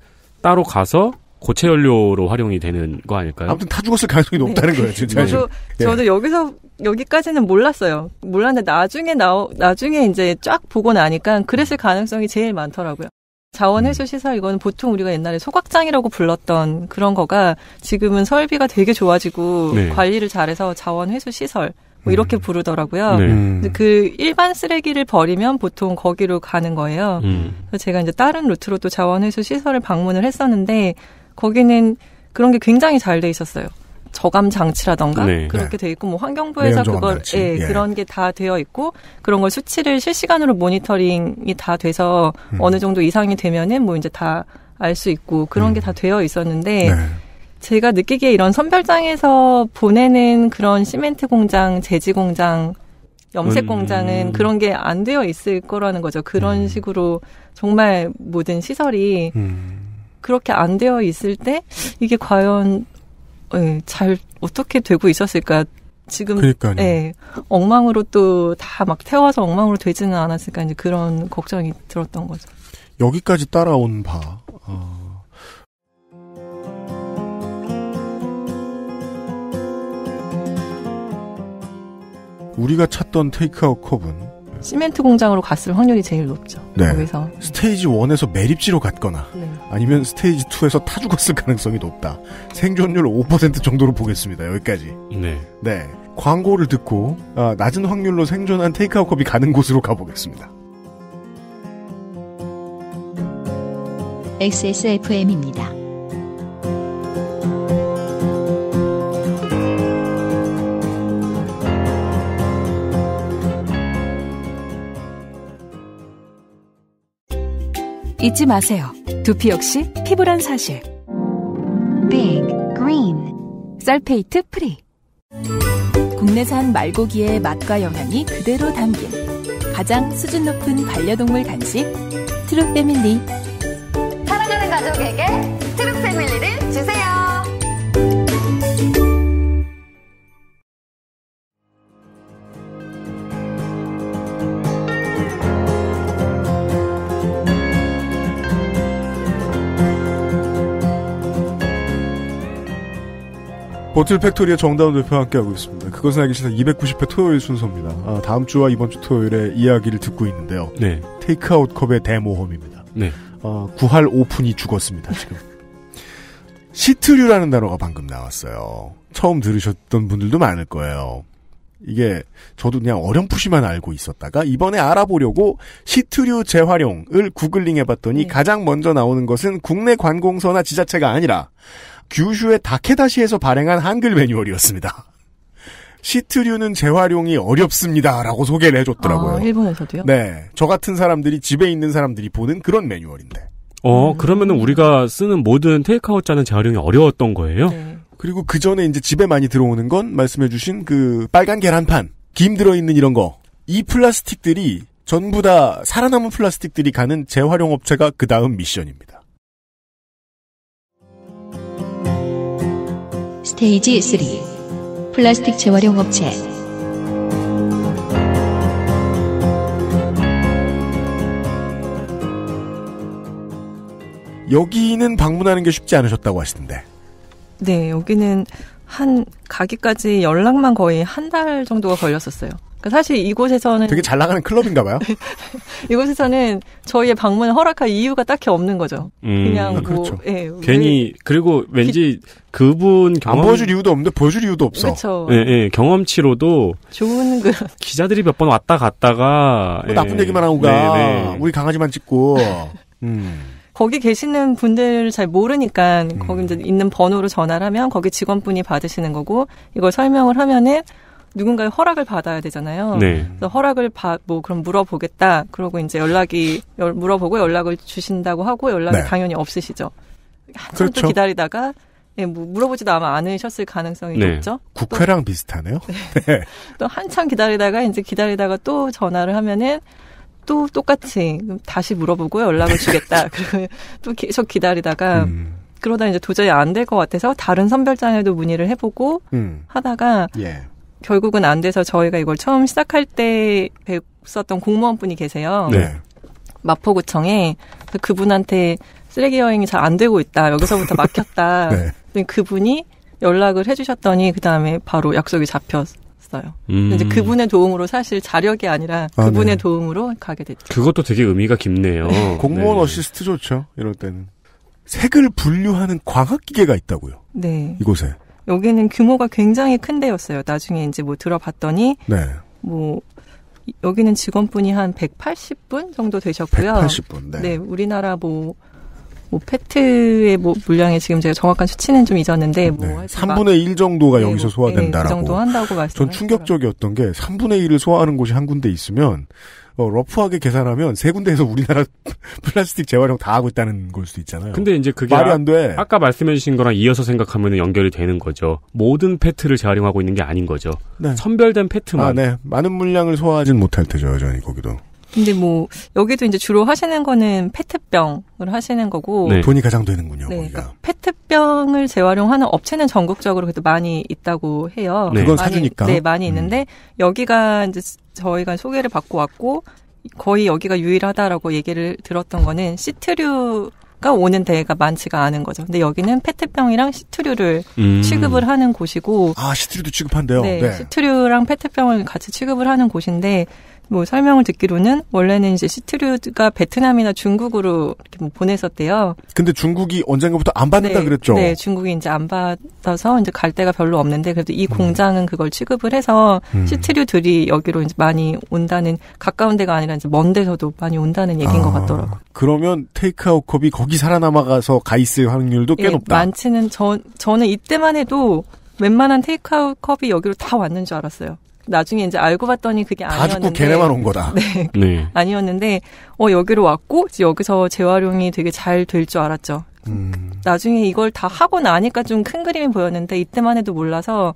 따로 가서 고체 연료로 활용이 되는 거 아닐까요? 아무튼 타 죽었을 가능성이 높다는 네. 거예요, 진짜. 저도, 예. 저도 여기서 여기까지는 몰랐어요. 몰랐는데 나중에 나 나중에 이제 쫙 보고 나니까 그랬을 가능성이 제일 많더라고요. 자원 해수 음. 시설 이거는 보통 우리가 옛날에 소각장이라고 불렀던 그런 거가 지금은 설비가 되게 좋아지고 네. 관리를 잘해서 자원 해수 시설 뭐 음. 이렇게 부르더라고요. 네. 음. 그 일반 쓰레기를 버리면 보통 거기로 가는 거예요. 음. 그래서 제가 이제 다른 루트로 또 자원회수 시설을 방문을 했었는데 거기는 그런 게 굉장히 잘 돼 있었어요. 저감 장치라던가 네. 그렇게 돼 있고 뭐 환경부에서 그걸 예, 예, 그런 게 다 되어 있고 그런 걸 수치를 실시간으로 모니터링이 다 돼서 음. 어느 정도 이상이 되면은 뭐 이제 다 알 수 있고 그런 음. 게다 되어 있었는데 네. 제가 느끼기에 이런 선별장에서 보내는 그런 시멘트 공장, 재지 공장, 염색 음. 공장은 음. 그런 게 안 되어 있을 거라는 거죠. 그런 음. 식으로 정말 모든 시설이 음. 그렇게 안 되어 있을 때 이게 과연 예, 잘 어떻게 되고 있었을까? 지금 그러니까요. 예, 엉망으로 또 다 막 태워서 엉망으로 되지는 않았을까 이제 그런 걱정이 들었던 거죠. 여기까지 따라온 바 우리가 찾던 테이크아웃 컵은 시멘트 공장으로 갔을 확률이 제일 높죠. 네. 거기서 스테이지 1에서 매립지로 갔거나 네. 아니면 스테이지 2에서 타 죽었을 가능성이 높다. 생존율 5% 정도로 보겠습니다. 여기까지. 네. 네. 광고를 듣고 아, 낮은 확률로 생존한 테이크아웃 컵이 가는 곳으로 가보겠습니다. XSFM입니다. 잊지 마세요. 두피 역시 피부란 사실. Big Green 설페이트 프리 국내산 말고기의 맛과 영양이 그대로 담긴 가장 수준 높은 반려동물 간식 트루 패밀리 사랑하는 가족에게 보틀 팩토리의 정다운 대표와 함께하고 있습니다. 그것은 알기 싫다 290회 토요일 순서입니다. 아, 다음 주와 이번 주 토요일에 이야기를 듣고 있는데요. 네. 테이크아웃 컵의 대모험입니다. 네. 어, 구할 오픈이 죽었습니다, 지금. 시트류라는 단어가 방금 나왔어요. 처음 들으셨던 분들도 많을 거예요. 이게 저도 그냥 어렴풋이만 알고 있었다가 이번에 알아보려고 시트류 재활용을 구글링 해봤더니 네. 가장 먼저 나오는 것은 국내 관공서나 지자체가 아니라 규슈의 다케다시에서 발행한 한글 매뉴얼이었습니다. 시트류는 재활용이 어렵습니다라고 소개를 해줬더라고요. 아, 일본에서도요? 네, 저 같은 사람들이 집에 있는 사람들이 보는 그런 매뉴얼인데. 어, 음. 그러면은 우리가 쓰는 모든 테이크아웃 잔은 재활용이 어려웠던 거예요? 네. 그리고 그 전에 이제 집에 많이 들어오는 건 말씀해주신 그 빨간 계란판, 김 들어있는 이런 거. 이 플라스틱들이 전부 다 살아남은 플라스틱들이 가는 재활용 업체가 그 다음 미션입니다. 스테이지 3 플라스틱 재활용 업체 여기는 방문하는 게 쉽지 않으셨다고 하시던데. 네, 여기는 한 가기까지 연락만 거의 한 달 정도가 걸렸었어요. 그러니까 사실 이곳에서는 되게 잘 나가는 클럽인가 봐요. 이곳에서는 저희의 방문 허락할 이유가 딱히 없는 거죠. 음. 그냥 아, 뭐, 그렇죠. 예, 괜히 그리고 왠지 기... 그분 경험 안 보여줄 이유도 없는데 보여줄 이유도 없어. 그렇죠. 예, 예, 경험치로도 좋은 그 기자들이 몇 번 왔다 갔다가 뭐 예. 나쁜 얘기만 하고 가. 네네. 네. 우리 강아지만 찍고. 음. 거기 계시는 분들 잘 모르니까 음. 거기 이제 있는 번호로 전화를 하면 거기 직원분이 받으시는 거고 이걸 설명을 하면은 누군가의 허락을 받아야 되잖아요. 네. 그래서 허락을 받, 뭐 그럼 물어보겠다. 그러고 이제 연락이 물어보고 연락을 주신다고 하고 연락이 네. 당연히 없으시죠. 한참 그렇죠. 또 기다리다가 예, 뭐 물어보지도 아마 않으셨을 가능성이 네. 높죠. 국회랑 또, 비슷하네요. 네. 네. 또 한참 기다리다가 이제 기다리다가 또 전화를 하면은 또 똑같이 다시 물어보고 연락을 주겠다. 그리고 또 계속 기다리다가 음. 그러다 이제 도저히 안 될 것 같아서 다른 선별장에도 문의를 해보고 음. 하다가 예. 결국은 안 돼서 저희가 이걸 처음 시작할 때 뵀었던 공무원분이 계세요. 네. 마포구청에 그분한테 쓰레기 여행이 잘 안 되고 있다. 여기서부터 막혔다. 네. 그분이 연락을 해주셨더니 그 다음에 바로 약속이 잡혔어요. 음. 이제 그분의 도움으로 사실 자력이 아니라 아, 그분의 아, 네. 도움으로 가게 됐죠. 그것도 되게 의미가 깊네요. 네. 네. 공무원 어시스트 좋죠. 이럴 때는 색을 분류하는 광학 기계가 있다고요. 네. 이곳에. 여기는 규모가 굉장히 큰 데였어요. 나중에 이제 뭐 들어봤더니 네. 뭐 여기는 직원분이 한 180분 정도 되셨고요. 180분. 네. 네 우리나라 뭐, 뭐 페트의 뭐 물량에 지금 제가 정확한 수치는 좀 잊었는데 뭐 네. 3분의 1 정도가 네, 여기서 뭐 소화된다라고. 네, 그 정도 한다고 말씀. 전 충격적이었던 게 3분의 1을 소화하는 곳이 한 군데 있으면 어, 러프하게 계산하면 세 군데에서 우리나라 플라스틱 재활용 다 하고 있다는 걸 수도 있잖아요. 근데 이제 그게 말이 아, 안 돼. 아, 까 말씀해주신 거랑 이어서 생각하면 연결이 되는 거죠. 모든 페트를 재활용하고 있는 게 아닌 거죠. 네. 선별된 페트만. 아, 네. 많은 물량을 소화하진 못할 테죠 여전히 거기도. 근데 뭐 여기도 이제 주로 하시는 거는 페트병을 하시는 거고 네. 돈이 가장 되는군요. 네, 그러니까 페트병을 재활용하는 업체는 전국적으로 그래도 많이 있다고 해요. 네. 그걸 많이, 사주니까. 네, 많이 있는데 음. 여기가 이제 저희가 소개를 받고 왔고 거의 여기가 유일하다라고 얘기를 들었던 거는 시트류 가 오는 데가 많지가 않은 거죠. 근데 여기는 페트병이랑 시트류를 음. 취급을 하는 곳이고 아 시트류도 취급한대요. 네, 네. 시트류랑 페트병을 같이 취급을 하는 곳인데 뭐 설명을 듣기로는 원래는 이제 시트류가 베트남이나 중국으로 이렇게 뭐 보냈었대요. 근데 중국이 언젠가부터 안 받는다 네, 그랬죠. 네, 중국이 이제 안 받아서 이제 갈 데가 별로 없는데 그래도 이 음. 공장은 그걸 취급을 해서 음. 시트류들이 여기로 이제 많이 온다는 가까운 데가 아니라 이제 먼 데서도 많이 온다는 얘기인 아, 것 같더라고요. 그러면 테이크아웃 컵이 거기 살아남아가서 가 있을 확률도 꽤 예, 높다. 많지는 저, 저는 이때만 해도 웬만한 테이크아웃 컵이 여기로 다 왔는 줄 알았어요. 나중에 이제 알고 봤더니 그게 아니었는데. 다 죽고 걔네만 온 거다. 네. 네. 아니었는데, 어, 여기로 왔고, 이제 여기서 재활용이 되게 잘 될 줄 알았죠. 음. 나중에 이걸 다 하고 나니까 좀 큰 그림이 보였는데, 이때만 해도 몰라서,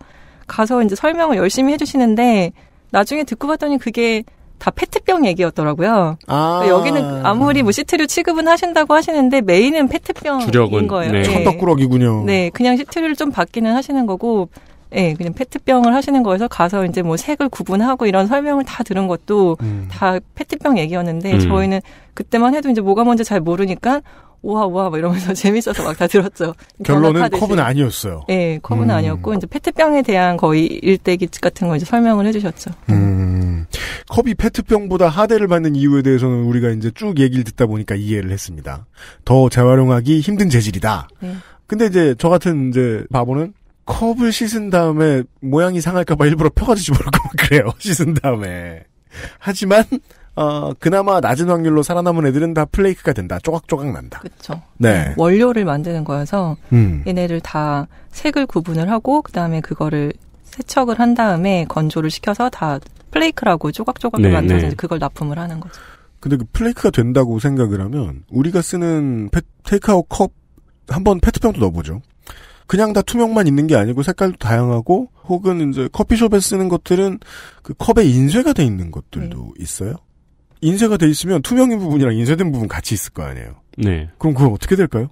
가서 이제 설명을 열심히 해주시는데, 나중에 듣고 봤더니 그게 다 페트병 얘기였더라고요. 아~ 그러니까 여기는 아무리 뭐 시트류 취급은 하신다고 하시는데 메인은 페트병인 거예요. 네. 천덕꾸러기군요. 네, 그냥 시트류를 좀 받기는 하시는 거고 예, 그냥 페트병을 하시는 거에서 가서 이제 뭐 색을 구분하고 이런 설명을 다 들은 것도 음. 다 페트병 얘기였는데 음. 저희는 그때만 해도 이제 뭐가 뭔지 잘 모르니까 우와 우와 막 이러면서 재밌어서 막 다 들었죠. 결론은 컵은 아니었어요. 예, 컵은 음. 아니었고 이제 페트병에 대한 거의 일대기 같은 거 이제 설명을 해주셨죠. 음, 컵이 페트병보다 하대를 받는 이유에 대해서는 우리가 이제 쭉 얘기를 듣다 보니까 이해를 했습니다. 더 재활용하기 힘든 재질이다. 네. 근데 이제 저 같은 이제 바보는 컵을 씻은 다음에 모양이 상할까봐 일부러 펴가지고 모르고 그래요. 씻은 다음에. 하지만 어, 그나마 낮은 확률로 살아남은 애들은 다 플레이크가 된다. 조각조각 난다. 그렇죠. 네. 원료를 만드는 거여서 음. 얘네를 다 색을 구분을 하고 그다음에 그거를 세척을 한 다음에 건조를 시켜서 다 플레이크라고 조각조각을 네, 만들어서 네. 그걸 납품을 하는 거죠. 근데 그 플레이크가 된다고 생각을 하면 우리가 쓰는 페, 테이크아웃 컵한번 페트병도 넣어보죠. 그냥 다 투명만 있는 게 아니고 색깔도 다양하고 혹은 이제 커피숍에 쓰는 것들은 그 컵에 인쇄가 돼 있는 것들도 네. 있어요. 인쇄가 돼 있으면 투명인 부분이랑 인쇄된 부분 같이 있을 거 아니에요. 네. 그럼 그건 어떻게 될까요?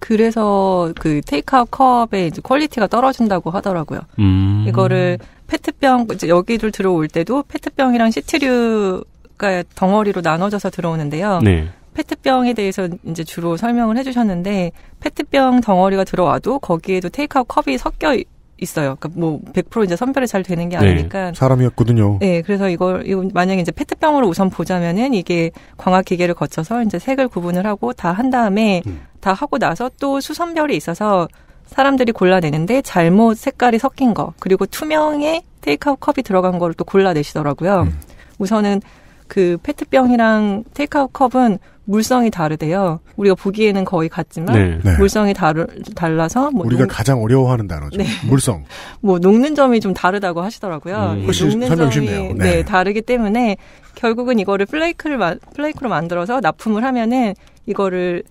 그래서 그 테이크아웃 컵의 이제 퀄리티가 떨어진다고 하더라고요. 음. 이거를 페트병 이제 여기를 들어올 때도 페트병이랑 시트류 가 덩어리로 나눠져서 들어오는데요. 네. 페트병에 대해서 이제 주로 설명을 해주셨는데 페트병 덩어리가 들어와도 거기에도 테이크아웃 컵이 섞여 있어요. 그러니까 뭐 100% 이제 선별이 잘 되는 게 네. 아니니까 네, 사람이었거든요. 네, 그래서 이걸 이거 만약에 이제 페트병으로 우선 보자면은 이게 광학 기계를 거쳐서 이제 색을 구분을 하고 다 한 다음에 음. 다 하고 나서 또 수선별이 있어서 사람들이 골라내는데 잘못 색깔이 섞인 거 그리고 투명의 테이크아웃 컵이 들어간 거를 또 골라내시더라고요. 음. 우선은 그 페트병이랑 테이크아웃 컵은 물성이 다르대요. 우리가 보기에는 거의 같지만 네. 네. 물성이 다르, 달라서 뭐 우리가 농... 가장 어려워하는 단어죠. 네. 물성. 뭐 녹는 점이 좀 다르다고 하시더라고요. 음. 녹는 점이 네, 네. 다르기 때문에 결국은 이거를 플레이크를 플레이크로 만들어서 납품을 하면은 이거를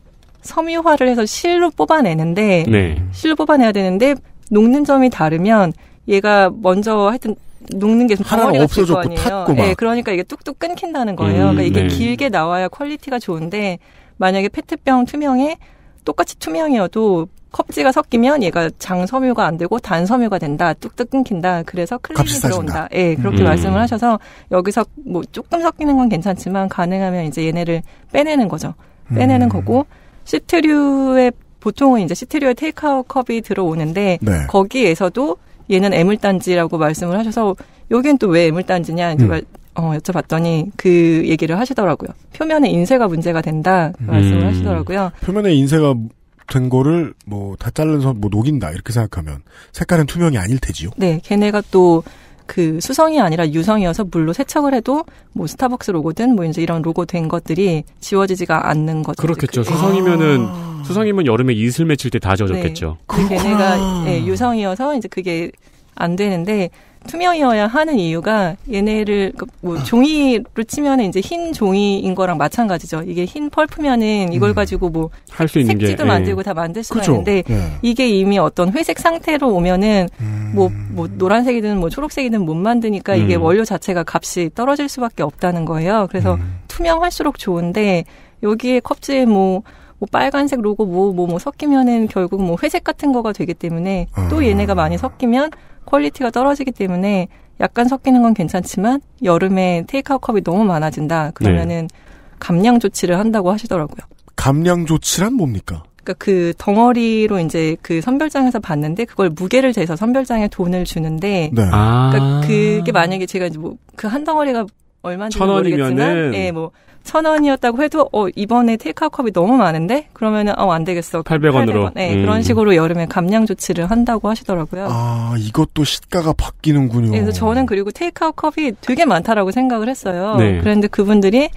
섬유화를 해서 실로 뽑아내는데 네. 실로 뽑아내야 되는데 녹는 점이 다르면 얘가 먼저 하여튼 녹는 게 하나가 없어졌고 거 아니에요. 탔고 막. 네, 그러니까 이게 뚝뚝 끊긴다는 거예요. 음, 그러니까 이게 네. 길게 나와야 퀄리티가 좋은데 만약에 페트병 투명에 똑같이 투명이어도 컵지가 섞이면 얘가 장섬유가 안 되고 단섬유가 된다. 뚝뚝 끊긴다. 그래서 클린이 들어온다. 예, 네, 그렇게 음. 말씀을 하셔서 여기서 뭐 조금 섞이는 건 괜찮지만 가능하면 이제 얘네를 빼내는 거죠. 빼내는 음. 거고 시트류의 보통은 이제 시트류의 테이크아웃 컵이 들어오는데 네. 거기에서도 얘는 애물단지라고 말씀을 하셔서 여긴 또왜 애물단지냐 이렇 음. 어, 여쭤봤더니 그 얘기를 하시더라고요. 표면에 인쇄가 문제가 된다 그 말씀을 음. 하시더라고요. 표면에 인쇄가 된 거를 뭐다 잘라서 뭐 녹인다 이렇게 생각하면 색깔은 투명이 아닐 테지요. 네, 걔네가 또그 수성이 아니라 유성이어서 물로 세척을 해도 뭐 스타벅스 로고든 뭐 이제 이런 로고 된 것들이 지워지지가 않는 거죠. 그렇겠죠. 그게. 수성이면은 아. 수성이면 여름에 이슬 맺힐 때다 젖었겠죠. 네. 걔네가 예, 유성이어서 이제 그게 안 되는데 투명이어야 하는 이유가 얘네를 그 뭐 아. 종이로 치면 이제 흰 종이인 거랑 마찬가지죠. 이게 흰 펄프면은 이걸 음. 가지고 뭐 음, 색지도 게, 예. 만들고 예. 다 만들 수가 있는데 예. 이게 이미 어떤 회색 상태로 오면은 뭐뭐 뭐 음. 뭐 노란색이든 뭐 초록색이든 못 만드니까 이게 음. 원료 자체가 값이 떨어질 수밖에 없다는 거예요. 그래서 음. 투명할수록 좋은데 여기에 컵질 뭐뭐 뭐 빨간색 로고 뭐뭐뭐 뭐, 뭐 섞이면은 결국 뭐 회색 같은 거가 되기 때문에 또 아. 얘네가 많이 섞이면 퀄리티가 떨어지기 때문에 약간 섞이는 건 괜찮지만 여름에 테이크아웃 컵이 너무 많아진다. 그러면은 네. 감량 조치를 한다고 하시더라고요. 감량 조치란 뭡니까? 그러니까 그 덩어리로 이제 그 선별장에서 봤는데 그걸 무게를 재서 선별장에 돈을 주는데 네. 아~ 그러니까 그게 만약에 제가 이제 뭐 그 한 덩어리가 얼마인지 모르겠지만 예, 네, 뭐천 원이었다고 해도 어 이번에 테이크아웃 컵이 너무 많은데 그러면은 어안 되겠어. 800원으로. 네, 음. 그런 식으로 여름에 감량 조치를 한다고 하시더라고요. 아, 이것도 시가가 바뀌는군요. 네, 그래서 저는 그리고 테이크아웃 컵이 되게 많다라고 생각을 했어요. 네. 그런데 그분들이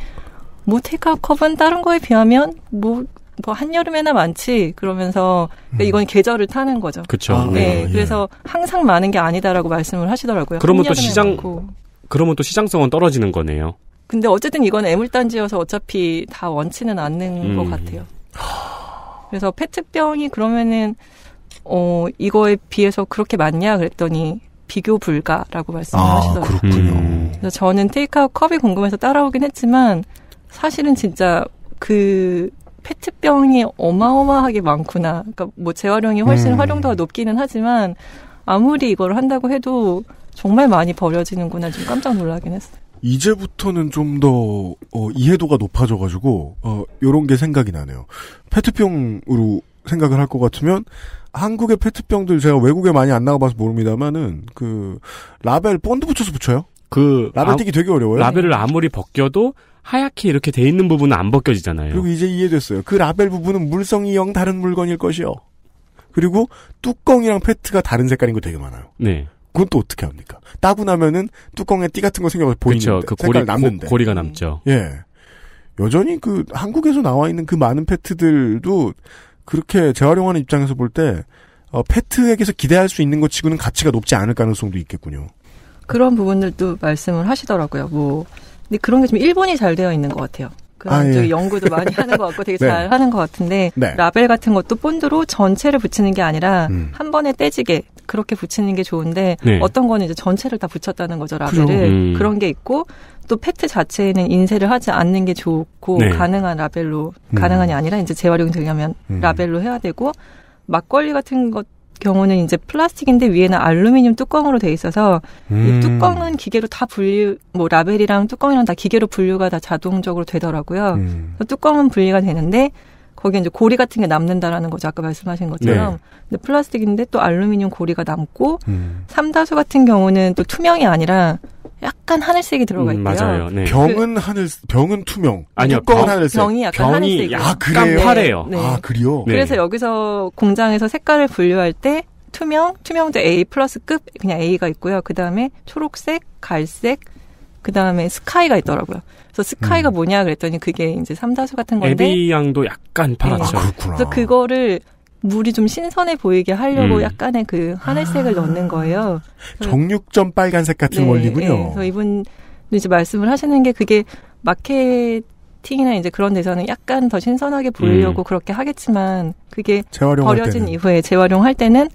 뭐 테이크아웃 컵은 다른 거에 비하면 뭐뭐 뭐 한여름에나 많지 그러면서 그러니까 음. 이건 계절을 타는 거죠. 그렇죠. 아, 네. 예, 예. 그래서 항상 많은 게 아니다라고 말씀을 하시더라고요. 그러면 또 시장 많고. 그러면 또 시장성은 떨어지는 거네요. 근데 어쨌든 이건 애물단지여서 어차피 다 원치는 않는 음. 것 같아요. 그래서 페트병이 그러면은 어 이거에 비해서 그렇게 많냐 그랬더니 비교 불가라고 말씀하시더라고요. 아, 그렇군요. 음. 그래서 저는 테이크아웃 컵이 궁금해서 따라오긴 했지만 사실은 진짜 그 페트병이 어마어마하게 많구나. 그러니까 뭐 재활용이 훨씬 음. 활용도가 높기는 하지만 아무리 이걸 한다고 해도 정말 많이 버려지는구나 좀 깜짝 놀라긴 했어요. 이제부터는 좀더 어, 이해도가 높아져가지고 어, 이런 게 생각이 나네요. 페트병으로 생각을 할 것 같으면 한국의 페트병들 제가 외국에 많이 안 나가봐서 모릅니다만은 그 라벨 본드 붙여서 붙여요. 그 라벨 떼기 아, 되게 어려워요. 라벨을 아무리 벗겨도 하얗게 이렇게 돼 있는 부분은 안 벗겨지잖아요. 그리고 이제 이해됐어요. 그 라벨 부분은 물성이 영 다른 물건일 것이요. 그리고 뚜껑이랑 페트가 다른 색깔인 거 되게 많아요. 네. 그건 또 어떻게 합니까? 따고 나면은 뚜껑에 띠 같은 거 생겨서 보이는데 그 고리, 남는데. 고, 고리가 남죠. 예. 여전히 그 한국에서 나와 있는 그 많은 패트들도 그렇게 재활용하는 입장에서 볼 때 어, 패트에게서 기대할 수 있는 것 치고는 가치가 높지 않을 가능성도 있겠군요. 그런 부분들도 말씀을 하시더라고요. 뭐 근데 그런 게좀 일본이 잘 되어 있는 것 같아요. 그런 아, 예. 연구도 많이 하는 것 같고 되게 네. 잘 하는 것 같은데 네. 라벨 같은 것도 본드로 전체를 붙이는 게 아니라 음. 한 번에 떼지게 그렇게 붙이는 게 좋은데 네. 어떤 거는 이제 전체를 다 붙였다는 거죠 라벨을 음. 그런게 있고 또 팩트 자체에는 인쇄를 하지 않는 게 좋고 네. 가능한 라벨로 음. 가능한이 아니라 이제 재활용 되려면 음. 라벨로 해야 되고 막걸리 같은 것 경우는 이제 플라스틱인데 위에는 알루미늄 뚜껑으로 돼 있어서 음. 이 뚜껑은 기계로 다 분류 뭐 라벨이랑 뚜껑이랑 다 기계로 분류가 다 자동적으로 되더라고요. 음. 뚜껑은 분리가 되는데 거기에 이제 고리 같은 게 남는다라는 거죠. 아까 말씀하신 것처럼. 네. 근데 플라스틱인데 또 알루미늄 고리가 남고 음. 삼다수 같은 경우는 또 투명이 아니라 약간 하늘색이 들어가 음, 있고요. 음, 맞아요. 네. 병은 그 하늘 병은 투명. 아니요. 병, 하늘색. 병이 약간 하늘색. 아, 그래요. 파래요. 네. 아, 그래요. 네. 그래서 여기서 공장에서 색깔을 분류할 때 투명, 투명도 A 플러스급 그냥 A가 있고요. 그다음에 초록색, 갈색, 그다음에 스카이가 있더라고요. 그래서 스카이가 음. 뭐냐 그랬더니 그게 이제 삼다수 같은 건데 에비 양도 약간 파랗죠. 네. 아, 그렇구나. 그래서 그거를 물이 좀 신선해 보이게 하려고 음. 약간의 그 하늘색을 아. 넣는 거예요. 정육점 빨간색 같은 네, 원리군요. 네. 그래서 이분 이제 말씀을 하시는 게 그게 마케팅이나 이제 그런 데서는 약간 더 신선하게 보이려고 음. 그렇게 하겠지만 그게 버려진 때는. 이후에 재활용할 때는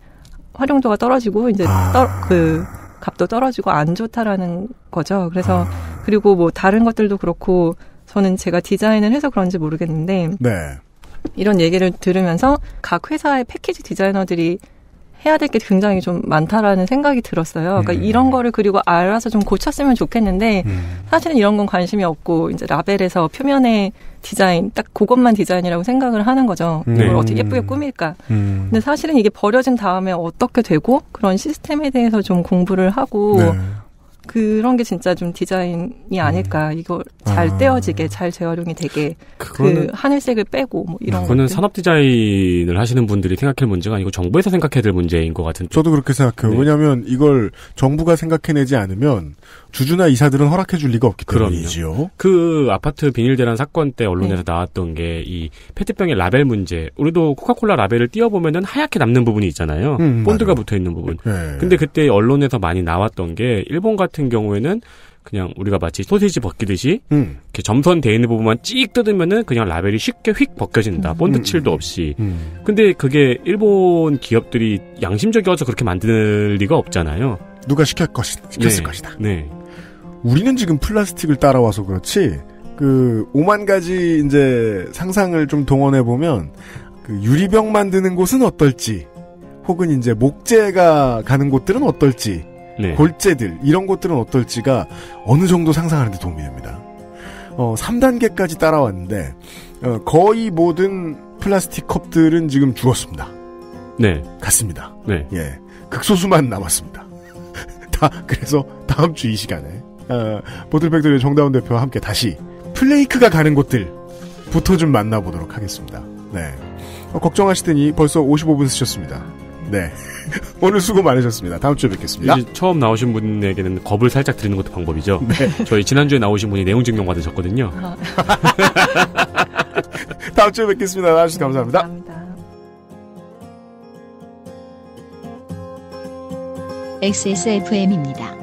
활용도가 떨어지고 이제 아. 떨, 그 값도 떨어지고 안 좋다라는 거죠. 그래서 아. 그리고 뭐 다른 것들도 그렇고 저는 제가 디자인을 해서 그런지 모르겠는데 네. 이런 얘기를 들으면서 각 회사의 패키지 디자이너들이 해야 될 게 굉장히 좀 많다라는 생각이 들었어요. 그러니까 음. 이런 거를 그리고 알아서 좀 고쳤으면 좋겠는데 음. 사실은 이런 건 관심이 없고 이제 라벨에서 표면의 디자인 딱 그것만 디자인이라고 생각을 하는 거죠. 음. 이걸 어떻게 예쁘게 음. 꾸밀까. 음. 근데 사실은 이게 버려진 다음에 어떻게 되고 그런 시스템에 대해서 좀 공부를 하고 네. 그런 게 진짜 좀 디자인이 음. 아닐까. 음. 이걸 잘 아. 떼어지게, 잘 재활용이 되게 그거는, 그 하늘색을 빼고 뭐 이런. 그거는 산업 디자인을 하시는 분들이 생각할 문제가 아니고 정부에서 생각해야 될 문제인 것 같은데. 저도 그렇게 생각해요. 네. 왜냐하면 이걸 정부가 생각해내지 않으면 주주나 이사들은 허락해 줄 리가 없기 때문이지요. 그 아파트 비닐 대란 사건 때 언론에서 네. 나왔던 게 이 페트병의 라벨 문제. 우리도 코카콜라 라벨을 띄어보면은 하얗게 남는 부분이 있잖아요. 음, 본드가 붙어 있는 부분. 네. 근데 그때 언론에서 많이 나왔던 게 일본 같은 경우에는 그냥 우리가 마치 소세지 벗기듯이 음. 이렇게 점선돼 있는 부분만 찍 뜯으면은 그냥 라벨이 쉽게 휙 벗겨진다. 음. 본드 음. 칠도 없이. 음. 근데 그게 일본 기업들이 양심적이어서 그렇게 만들 리가 없잖아요. 누가 시킬 것이 시켰을 네. 것이다. 네. 우리는 지금 플라스틱을 따라와서 그렇지 그 5만 가지 이제 상상을 좀 동원해 보면 그 유리병 만드는 곳은 어떨지 혹은 이제 목재가 가는 곳들은 어떨지 네. 골재들 이런 곳들은 어떨지가 어느 정도 상상하는데 도움이 됩니다. 어 3단계까지 따라왔는데 어, 거의 모든 플라스틱 컵들은 지금 죽었습니다. 네. 같습니다. 네. 예. 극소수만 남았습니다. 다 그래서 다음 주 이 시간에 어, 보틀백들의 정다운 대표와 함께 다시 플레이크가 가는 곳들부터 좀 만나보도록 하겠습니다. 네. 어, 걱정하시더니 벌써 55분 쓰셨습니다. 네. 오늘 수고 많으셨습니다. 다음 주에 뵙겠습니다. 처음 나오신 분에게는 겁을 살짝 드리는 것도 방법이죠. 네. 저희 지난주에 나오신 분이 내용 증명 받으셨거든요. 아. 다음 주에 뵙겠습니다. 나와주셔서 감사합니다. 감사합니다. XSFM입니다.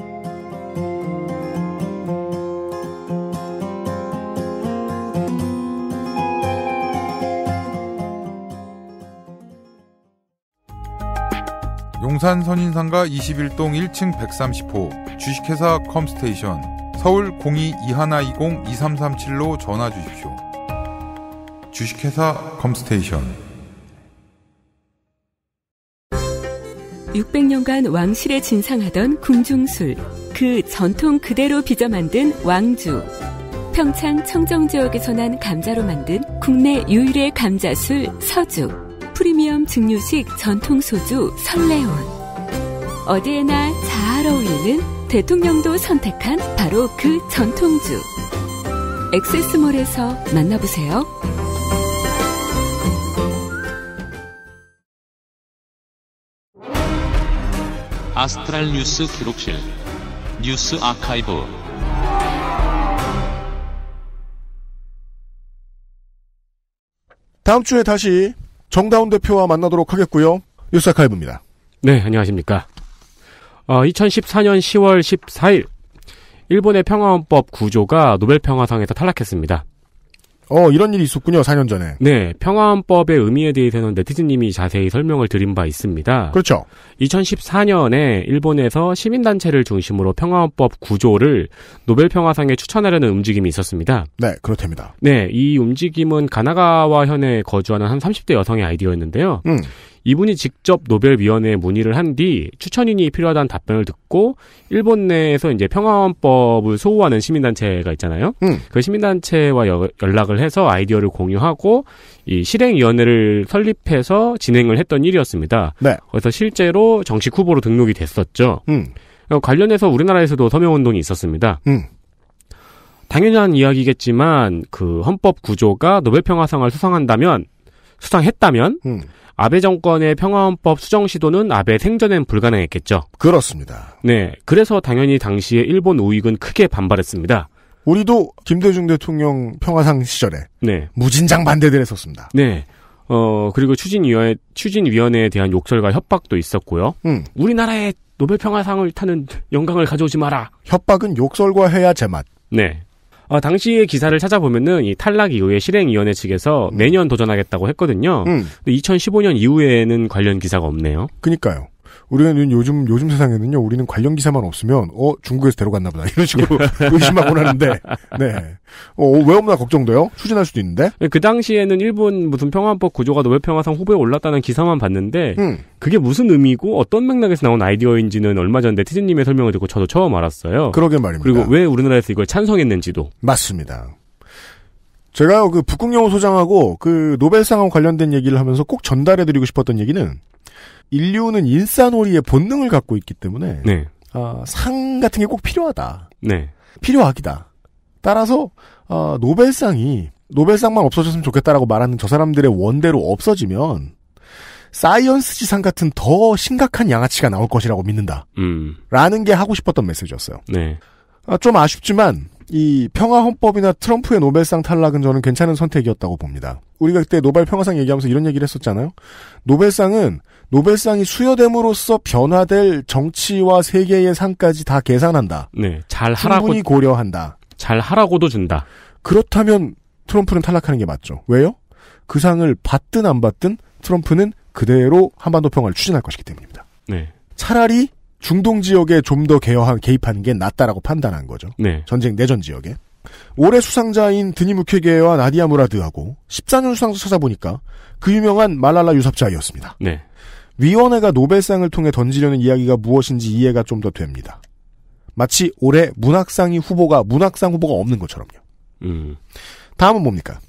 용산 선인상가 21동 1층 130호 주식회사 컴스테이션 서울 02-2120-2337로 전화 주십시오. 주식회사 컴스테이션 600년간 왕실에 진상하던 궁중술 그 전통 그대로 빚어 만든 왕주 평창 청정지역에서 난 감자로 만든 국내 유일의 감자술 서주 프리미엄 증류식 전통 소주 설레온. 어디에나 잘 어울리는 대통령도 선택한 바로 그 전통주. 엑세스몰에서 만나보세요. 아스트랄 뉴스 기록실 뉴스 아카이브 다음 주에 다시 정다운 대표와 만나도록 하겠고요. 뉴스아카이브입니다. 네, 안녕하십니까. 어, 2014년 10월 14일 일본의 평화헌법 구조가 노벨평화상에서 탈락했습니다. 어, 이런 일이 있었군요, 4년 전에. 네, 평화헌법의 의미에 대해서는 네티즌님이 자세히 설명을 드린 바 있습니다. 그렇죠. 2014년에 일본에서 시민단체를 중심으로 평화헌법 구조를 노벨평화상에 추천하려는 움직임이 있었습니다. 네, 그렇답니다. 네, 이 움직임은 가나가와 현에 거주하는 한 30대 여성의 아이디어였는데요. 음. 이분이 직접 노벨위원회에 문의를 한 뒤 추천인이 필요하다는 답변을 듣고 일본 내에서 이제 평화헌법을 소호하는 시민단체가 있잖아요. 음. 그 시민단체와 여, 연락을 해서 아이디어를 공유하고 이 실행위원회를 설립해서 진행을 했던 일이었습니다. 네. 그래서 실제로 정식 후보로 등록이 됐었죠. 음. 어, 관련해서 우리나라에서도 서명운동이 있었습니다. 음. 당연한 이야기겠지만 그 헌법 구조가 노벨평화상을 수상한다면 수상했다면 음. 아베 정권의 평화헌법 수정 시도는 아베 생전엔 불가능했겠죠. 그렇습니다. 네, 그래서 당연히 당시에 일본 우익은 크게 반발했습니다. 우리도 김대중 대통령 평화상 시절에 네. 무진장 반대들 했었습니다. 네. 어, 그리고 추진위원회, 추진위원회에 대한 욕설과 협박도 있었고요. 음. 우리나라의 노벨 평화상을 타는 영광을 가져오지 마라. 협박은 욕설과 해야 제맛. 네. 어, 당시의 기사를 찾아보면은 이 탈락 이후에 실행위원회 측에서 음. 매년 도전하겠다고 했거든요. 음. 근데 2015년 이후에는 관련 기사가 없네요. 그니까요. 우리는 요즘 요즘 세상에는요 우리는 관련 기사만 없으면 어 중국에서 데려갔나 보다 이런 식으로 의심하곤 하는데 네 어왜 어, 없나 걱정돼요 추진할 수도 있는데 네, 그 당시에는 일본 무슨 평화법 구조가 노벨 평화상 후보에 올랐다는 기사만 봤는데 음. 그게 무슨 의미고 어떤 맥락에서 나온 아이디어인지는 얼마 전에 티즈님의 설명을 듣고 저도 처음 알았어요 그러게 말입니다 그리고 왜 우리나라에서 이걸 찬성했는지도 맞습니다 제가 그 북극영호 소장하고 그 노벨상하고 관련된 얘기를 하면서 꼭 전달해드리고 싶었던 얘기는 인류는 인싸놀이의 본능을 갖고 있기 때문에 네. 어, 상 같은 게 꼭 필요하다. 네. 필요하기다. 따라서 어, 노벨상이 노벨상만 없어졌으면 좋겠다라고 말하는 저 사람들의 원대로 없어지면 사이언스지상 같은 더 심각한 양아치가 나올 것이라고 믿는다. 음. 라는 게 하고 싶었던 메시지였어요. 네. 아, 좀 아쉽지만 이 평화헌법이나 트럼프의 노벨상 탈락은 저는 괜찮은 선택이었다고 봅니다. 우리가 그때 노벨 평화상 얘기하면서 이런 얘기를 했었잖아요. 노벨상은 노벨상이 수여됨으로써 변화될 정치와 세계의 상까지 다 계산한다. 네, 잘 하라고 충분히 고려한다. 잘 하라고도 준다. 그렇다면 트럼프는 탈락하는 게 맞죠. 왜요? 그 상을 받든 안 받든 트럼프는 그대로 한반도 평화를 추진할 것이기 때문입니다. 네. 차라리 중동 지역에 좀 더 개혁한 개입하는 게 낫다라고 판단한 거죠. 네. 전쟁 내전 지역에. 올해 수상자인 드니 무케게와 나디아 무라드하고 14년 수상자 찾아보니까 그 유명한 말랄라 유삽자였습니다 네. 위원회가 노벨상을 통해 던지려는 이야기가 무엇인지 이해가 좀 더 됩니다. 마치 올해 문학상이 후보가 문학상 후보가 없는 것처럼요. 음. 다음은 뭡니까?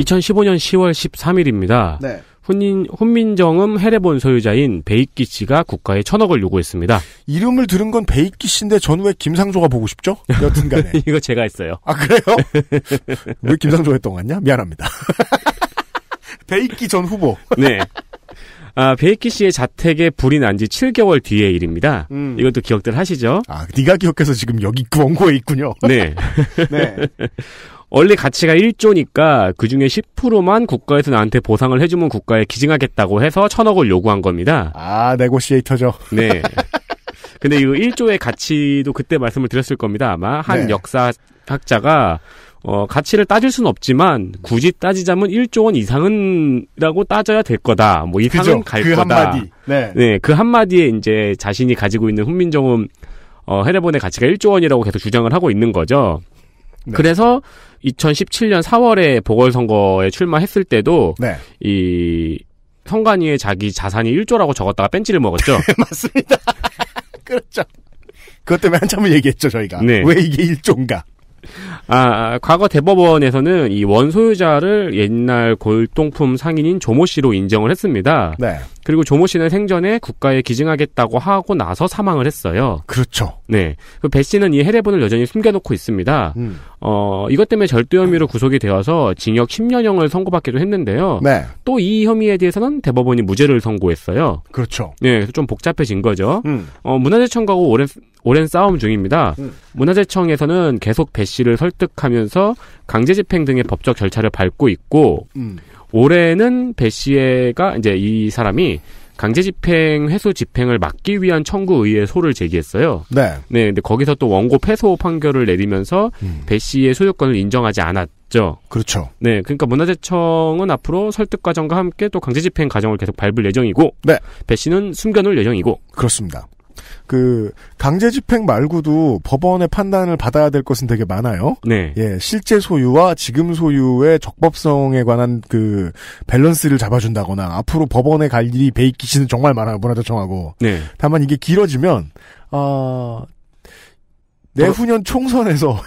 2015년 10월 13일입니다. 네. 훈민, 훈민정음 해례본 소유자인 베이키 씨가 국가에 천억을 요구했습니다. 이름을 들은 건 베이키 씨인데 전후에 김상조가 보고 싶죠? 여튼간에. 이거 제가 했어요. 아, 그래요? 왜 김상조 했던 거 같냐? 미안합니다. 베이키 전 후보. 네. 아, 베이키 씨의 자택에 불이 난 지 7개월 뒤의 일입니다. 음. 이것도 기억들 하시죠? 아, 네가 기억해서 지금 여기 그 원고에 있군요. 네. 네. 원래 가치가 1조니까 그 중에 10%만 국가에서 나한테 보상을 해주면 국가에 기증하겠다고 해서 천억을 요구한 겁니다. 아, 네고시에이터죠. 네. 근데 이 1조의 가치도 그때 말씀을 드렸을 겁니다. 아마 한 네. 역사학자가 어, 가치를 따질 수는 없지만 굳이 따지자면 1조 원 이상은라고 따져야 될 거다. 뭐 이상은 갈그 거다. 한마디. 네. 네, 그 한마디에 이제 자신이 가지고 있는 훈민정음 어, 해레본의 가치가 1조 원이라고 계속 주장을 하고 있는 거죠. 네. 그래서 2017년 4월에 보궐선거에 출마했을 때도 네. 이 성관이의 자기 자산이 1조라고 적었다가 뺀치를 먹었죠. 맞습니다. 그렇죠. 그것 때문에 한참을 얘기했죠, 저희가. 네. 왜 이게 1조인가. 아, 아, 과거 대법원에서는 이 원소유자를 옛날 골동품 상인인 조모 씨로 인정을 했습니다. 네. 그리고 조모 씨는 생전에 국가에 기증하겠다고 하고 나서 사망을 했어요. 그렇죠. 네. 그 배 씨는 이 해례본을 여전히 숨겨놓고 있습니다. 음. 어, 이것 때문에 절도 혐의로 구속이 되어서 징역 10년형을 선고받기도 했는데요. 네. 또 이 혐의에 대해서는 대법원이 무죄를 선고했어요. 그렇죠. 네. 그래서 좀 복잡해진 거죠. 음. 어, 문화재청과고 오랜, 오랜 싸움 중입니다. 음. 문화재청에서는 계속 배 씨를 설득하면서 강제집행 등의 법적 절차를 밟고 있고, 음. 올해는 배씨가 이제 이 사람이 강제 집행 회수 집행을 막기 위한 청구 의에 소를 제기했어요. 네. 네. 근데 거기서 또 원고 패소 판결을 내리면서 음. 배 씨의 소유권을 인정하지 않았죠. 그렇죠. 네. 그러니까 문화재청은 앞으로 설득 과정과 함께 또 강제 집행 과정을 계속 밟을 예정이고 네. 배 씨는 숨겨놓을 예정이고 그렇습니다. 그 강제 집행 말고도 법원의 판단을 받아야 될 것은 되게 많아요. 네. 예, 실제 소유와 지금 소유의 적법성에 관한 그 밸런스를 잡아준다거나 앞으로 법원에 갈 일이 베이키시는 정말 많아요. 문화재청하고. 네. 다만 이게 길어지면 어, 내후년 총선에서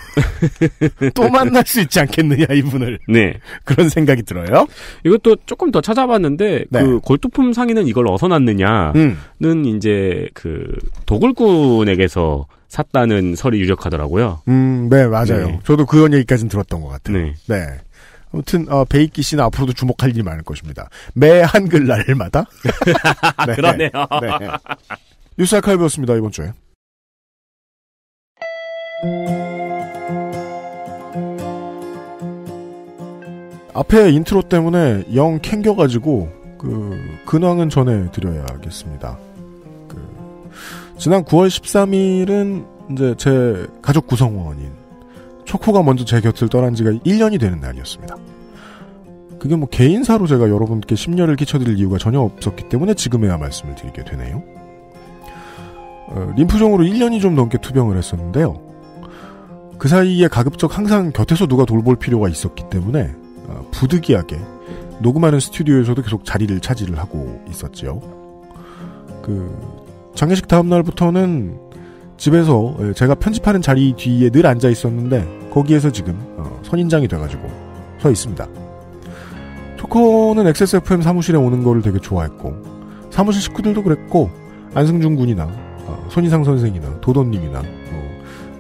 또 만날 수 있지 않겠느냐 이분을. 네. 그런 생각이 들어요. 이것도 조금 더 찾아봤는데 네. 그 골두품 상인은 이걸 어서 났느냐는 음. 이제 그 도굴꾼에게서 샀다는 설이 유력하더라고요. 음, 네 맞아요. 네. 저도 그런 얘기까지는 들었던 것 같아요. 네. 네. 아무튼 어, 베이키 씨는 앞으로도 주목할 일이 많을 것입니다. 매 한글날마다. 네, 그러네요. 네. 뉴스 아카이브였습니다 이번 주에. 앞에 인트로 때문에 영 캥겨가지고 그 근황은 전해드려야겠습니다. 그 지난 9월 13일은 이제 제 가족 구성원인 초코가 먼저 제 곁을 떠난 지가 1년이 되는 날이었습니다. 그게 뭐 개인사로 제가 여러분께 심려를 끼쳐드릴 이유가 전혀 없었기 때문에 지금에야 말씀을 드리게 되네요. 어, 림프종으로 1년이 좀 넘게 투병을 했었는데요. 그 사이에 가급적 항상 곁에서 누가 돌볼 필요가 있었기 때문에 어, 부득이하게 녹음하는 스튜디오에서도 계속 자리를 차지를 하고 있었지요. 그 장례식 다음 날부터는 집에서 예, 제가 편집하는 자리 뒤에 늘 앉아 있었는데 거기에서 지금 어, 선인장이 돼가지고 서 있습니다. 초코는 XSFM 사무실에 오는 거를 되게 좋아했고 사무실 식구들도 그랬고 안승준 군이나 어, 손희상 선생이나 도돈님이나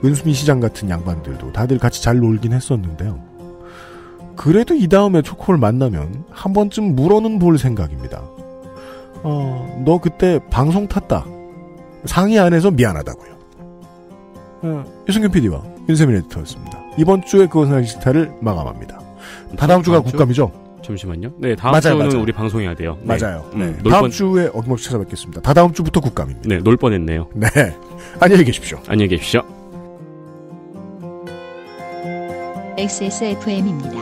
은수민 시장 같은 양반들도 다들 같이 잘 놀긴 했었는데요. 그래도 이 다음에 초코를 만나면 한 번쯤 물어는 볼 생각입니다. 어, 너 그때 방송 탔다. 상의 안 해서 미안하다고요. 어, 유승균 PD와 윤세민 에디터였습니다. 이번 주에 그것은 알기 싫다를 마감합니다. 다음 주가 국감이죠? 잠시만요. 네, 다음 맞아요, 주는 맞아요. 우리 방송해야 돼요. 네. 맞아요. 음, 네. 음, 다음 번... 주에 어김없이 찾아뵙겠습니다. 다다음 주부터 국감입니다. 네, 놀 뻔했네요. 네. 안녕히 계십시오. 안녕히 계십시오. XSFM입니다.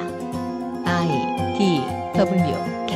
I D W K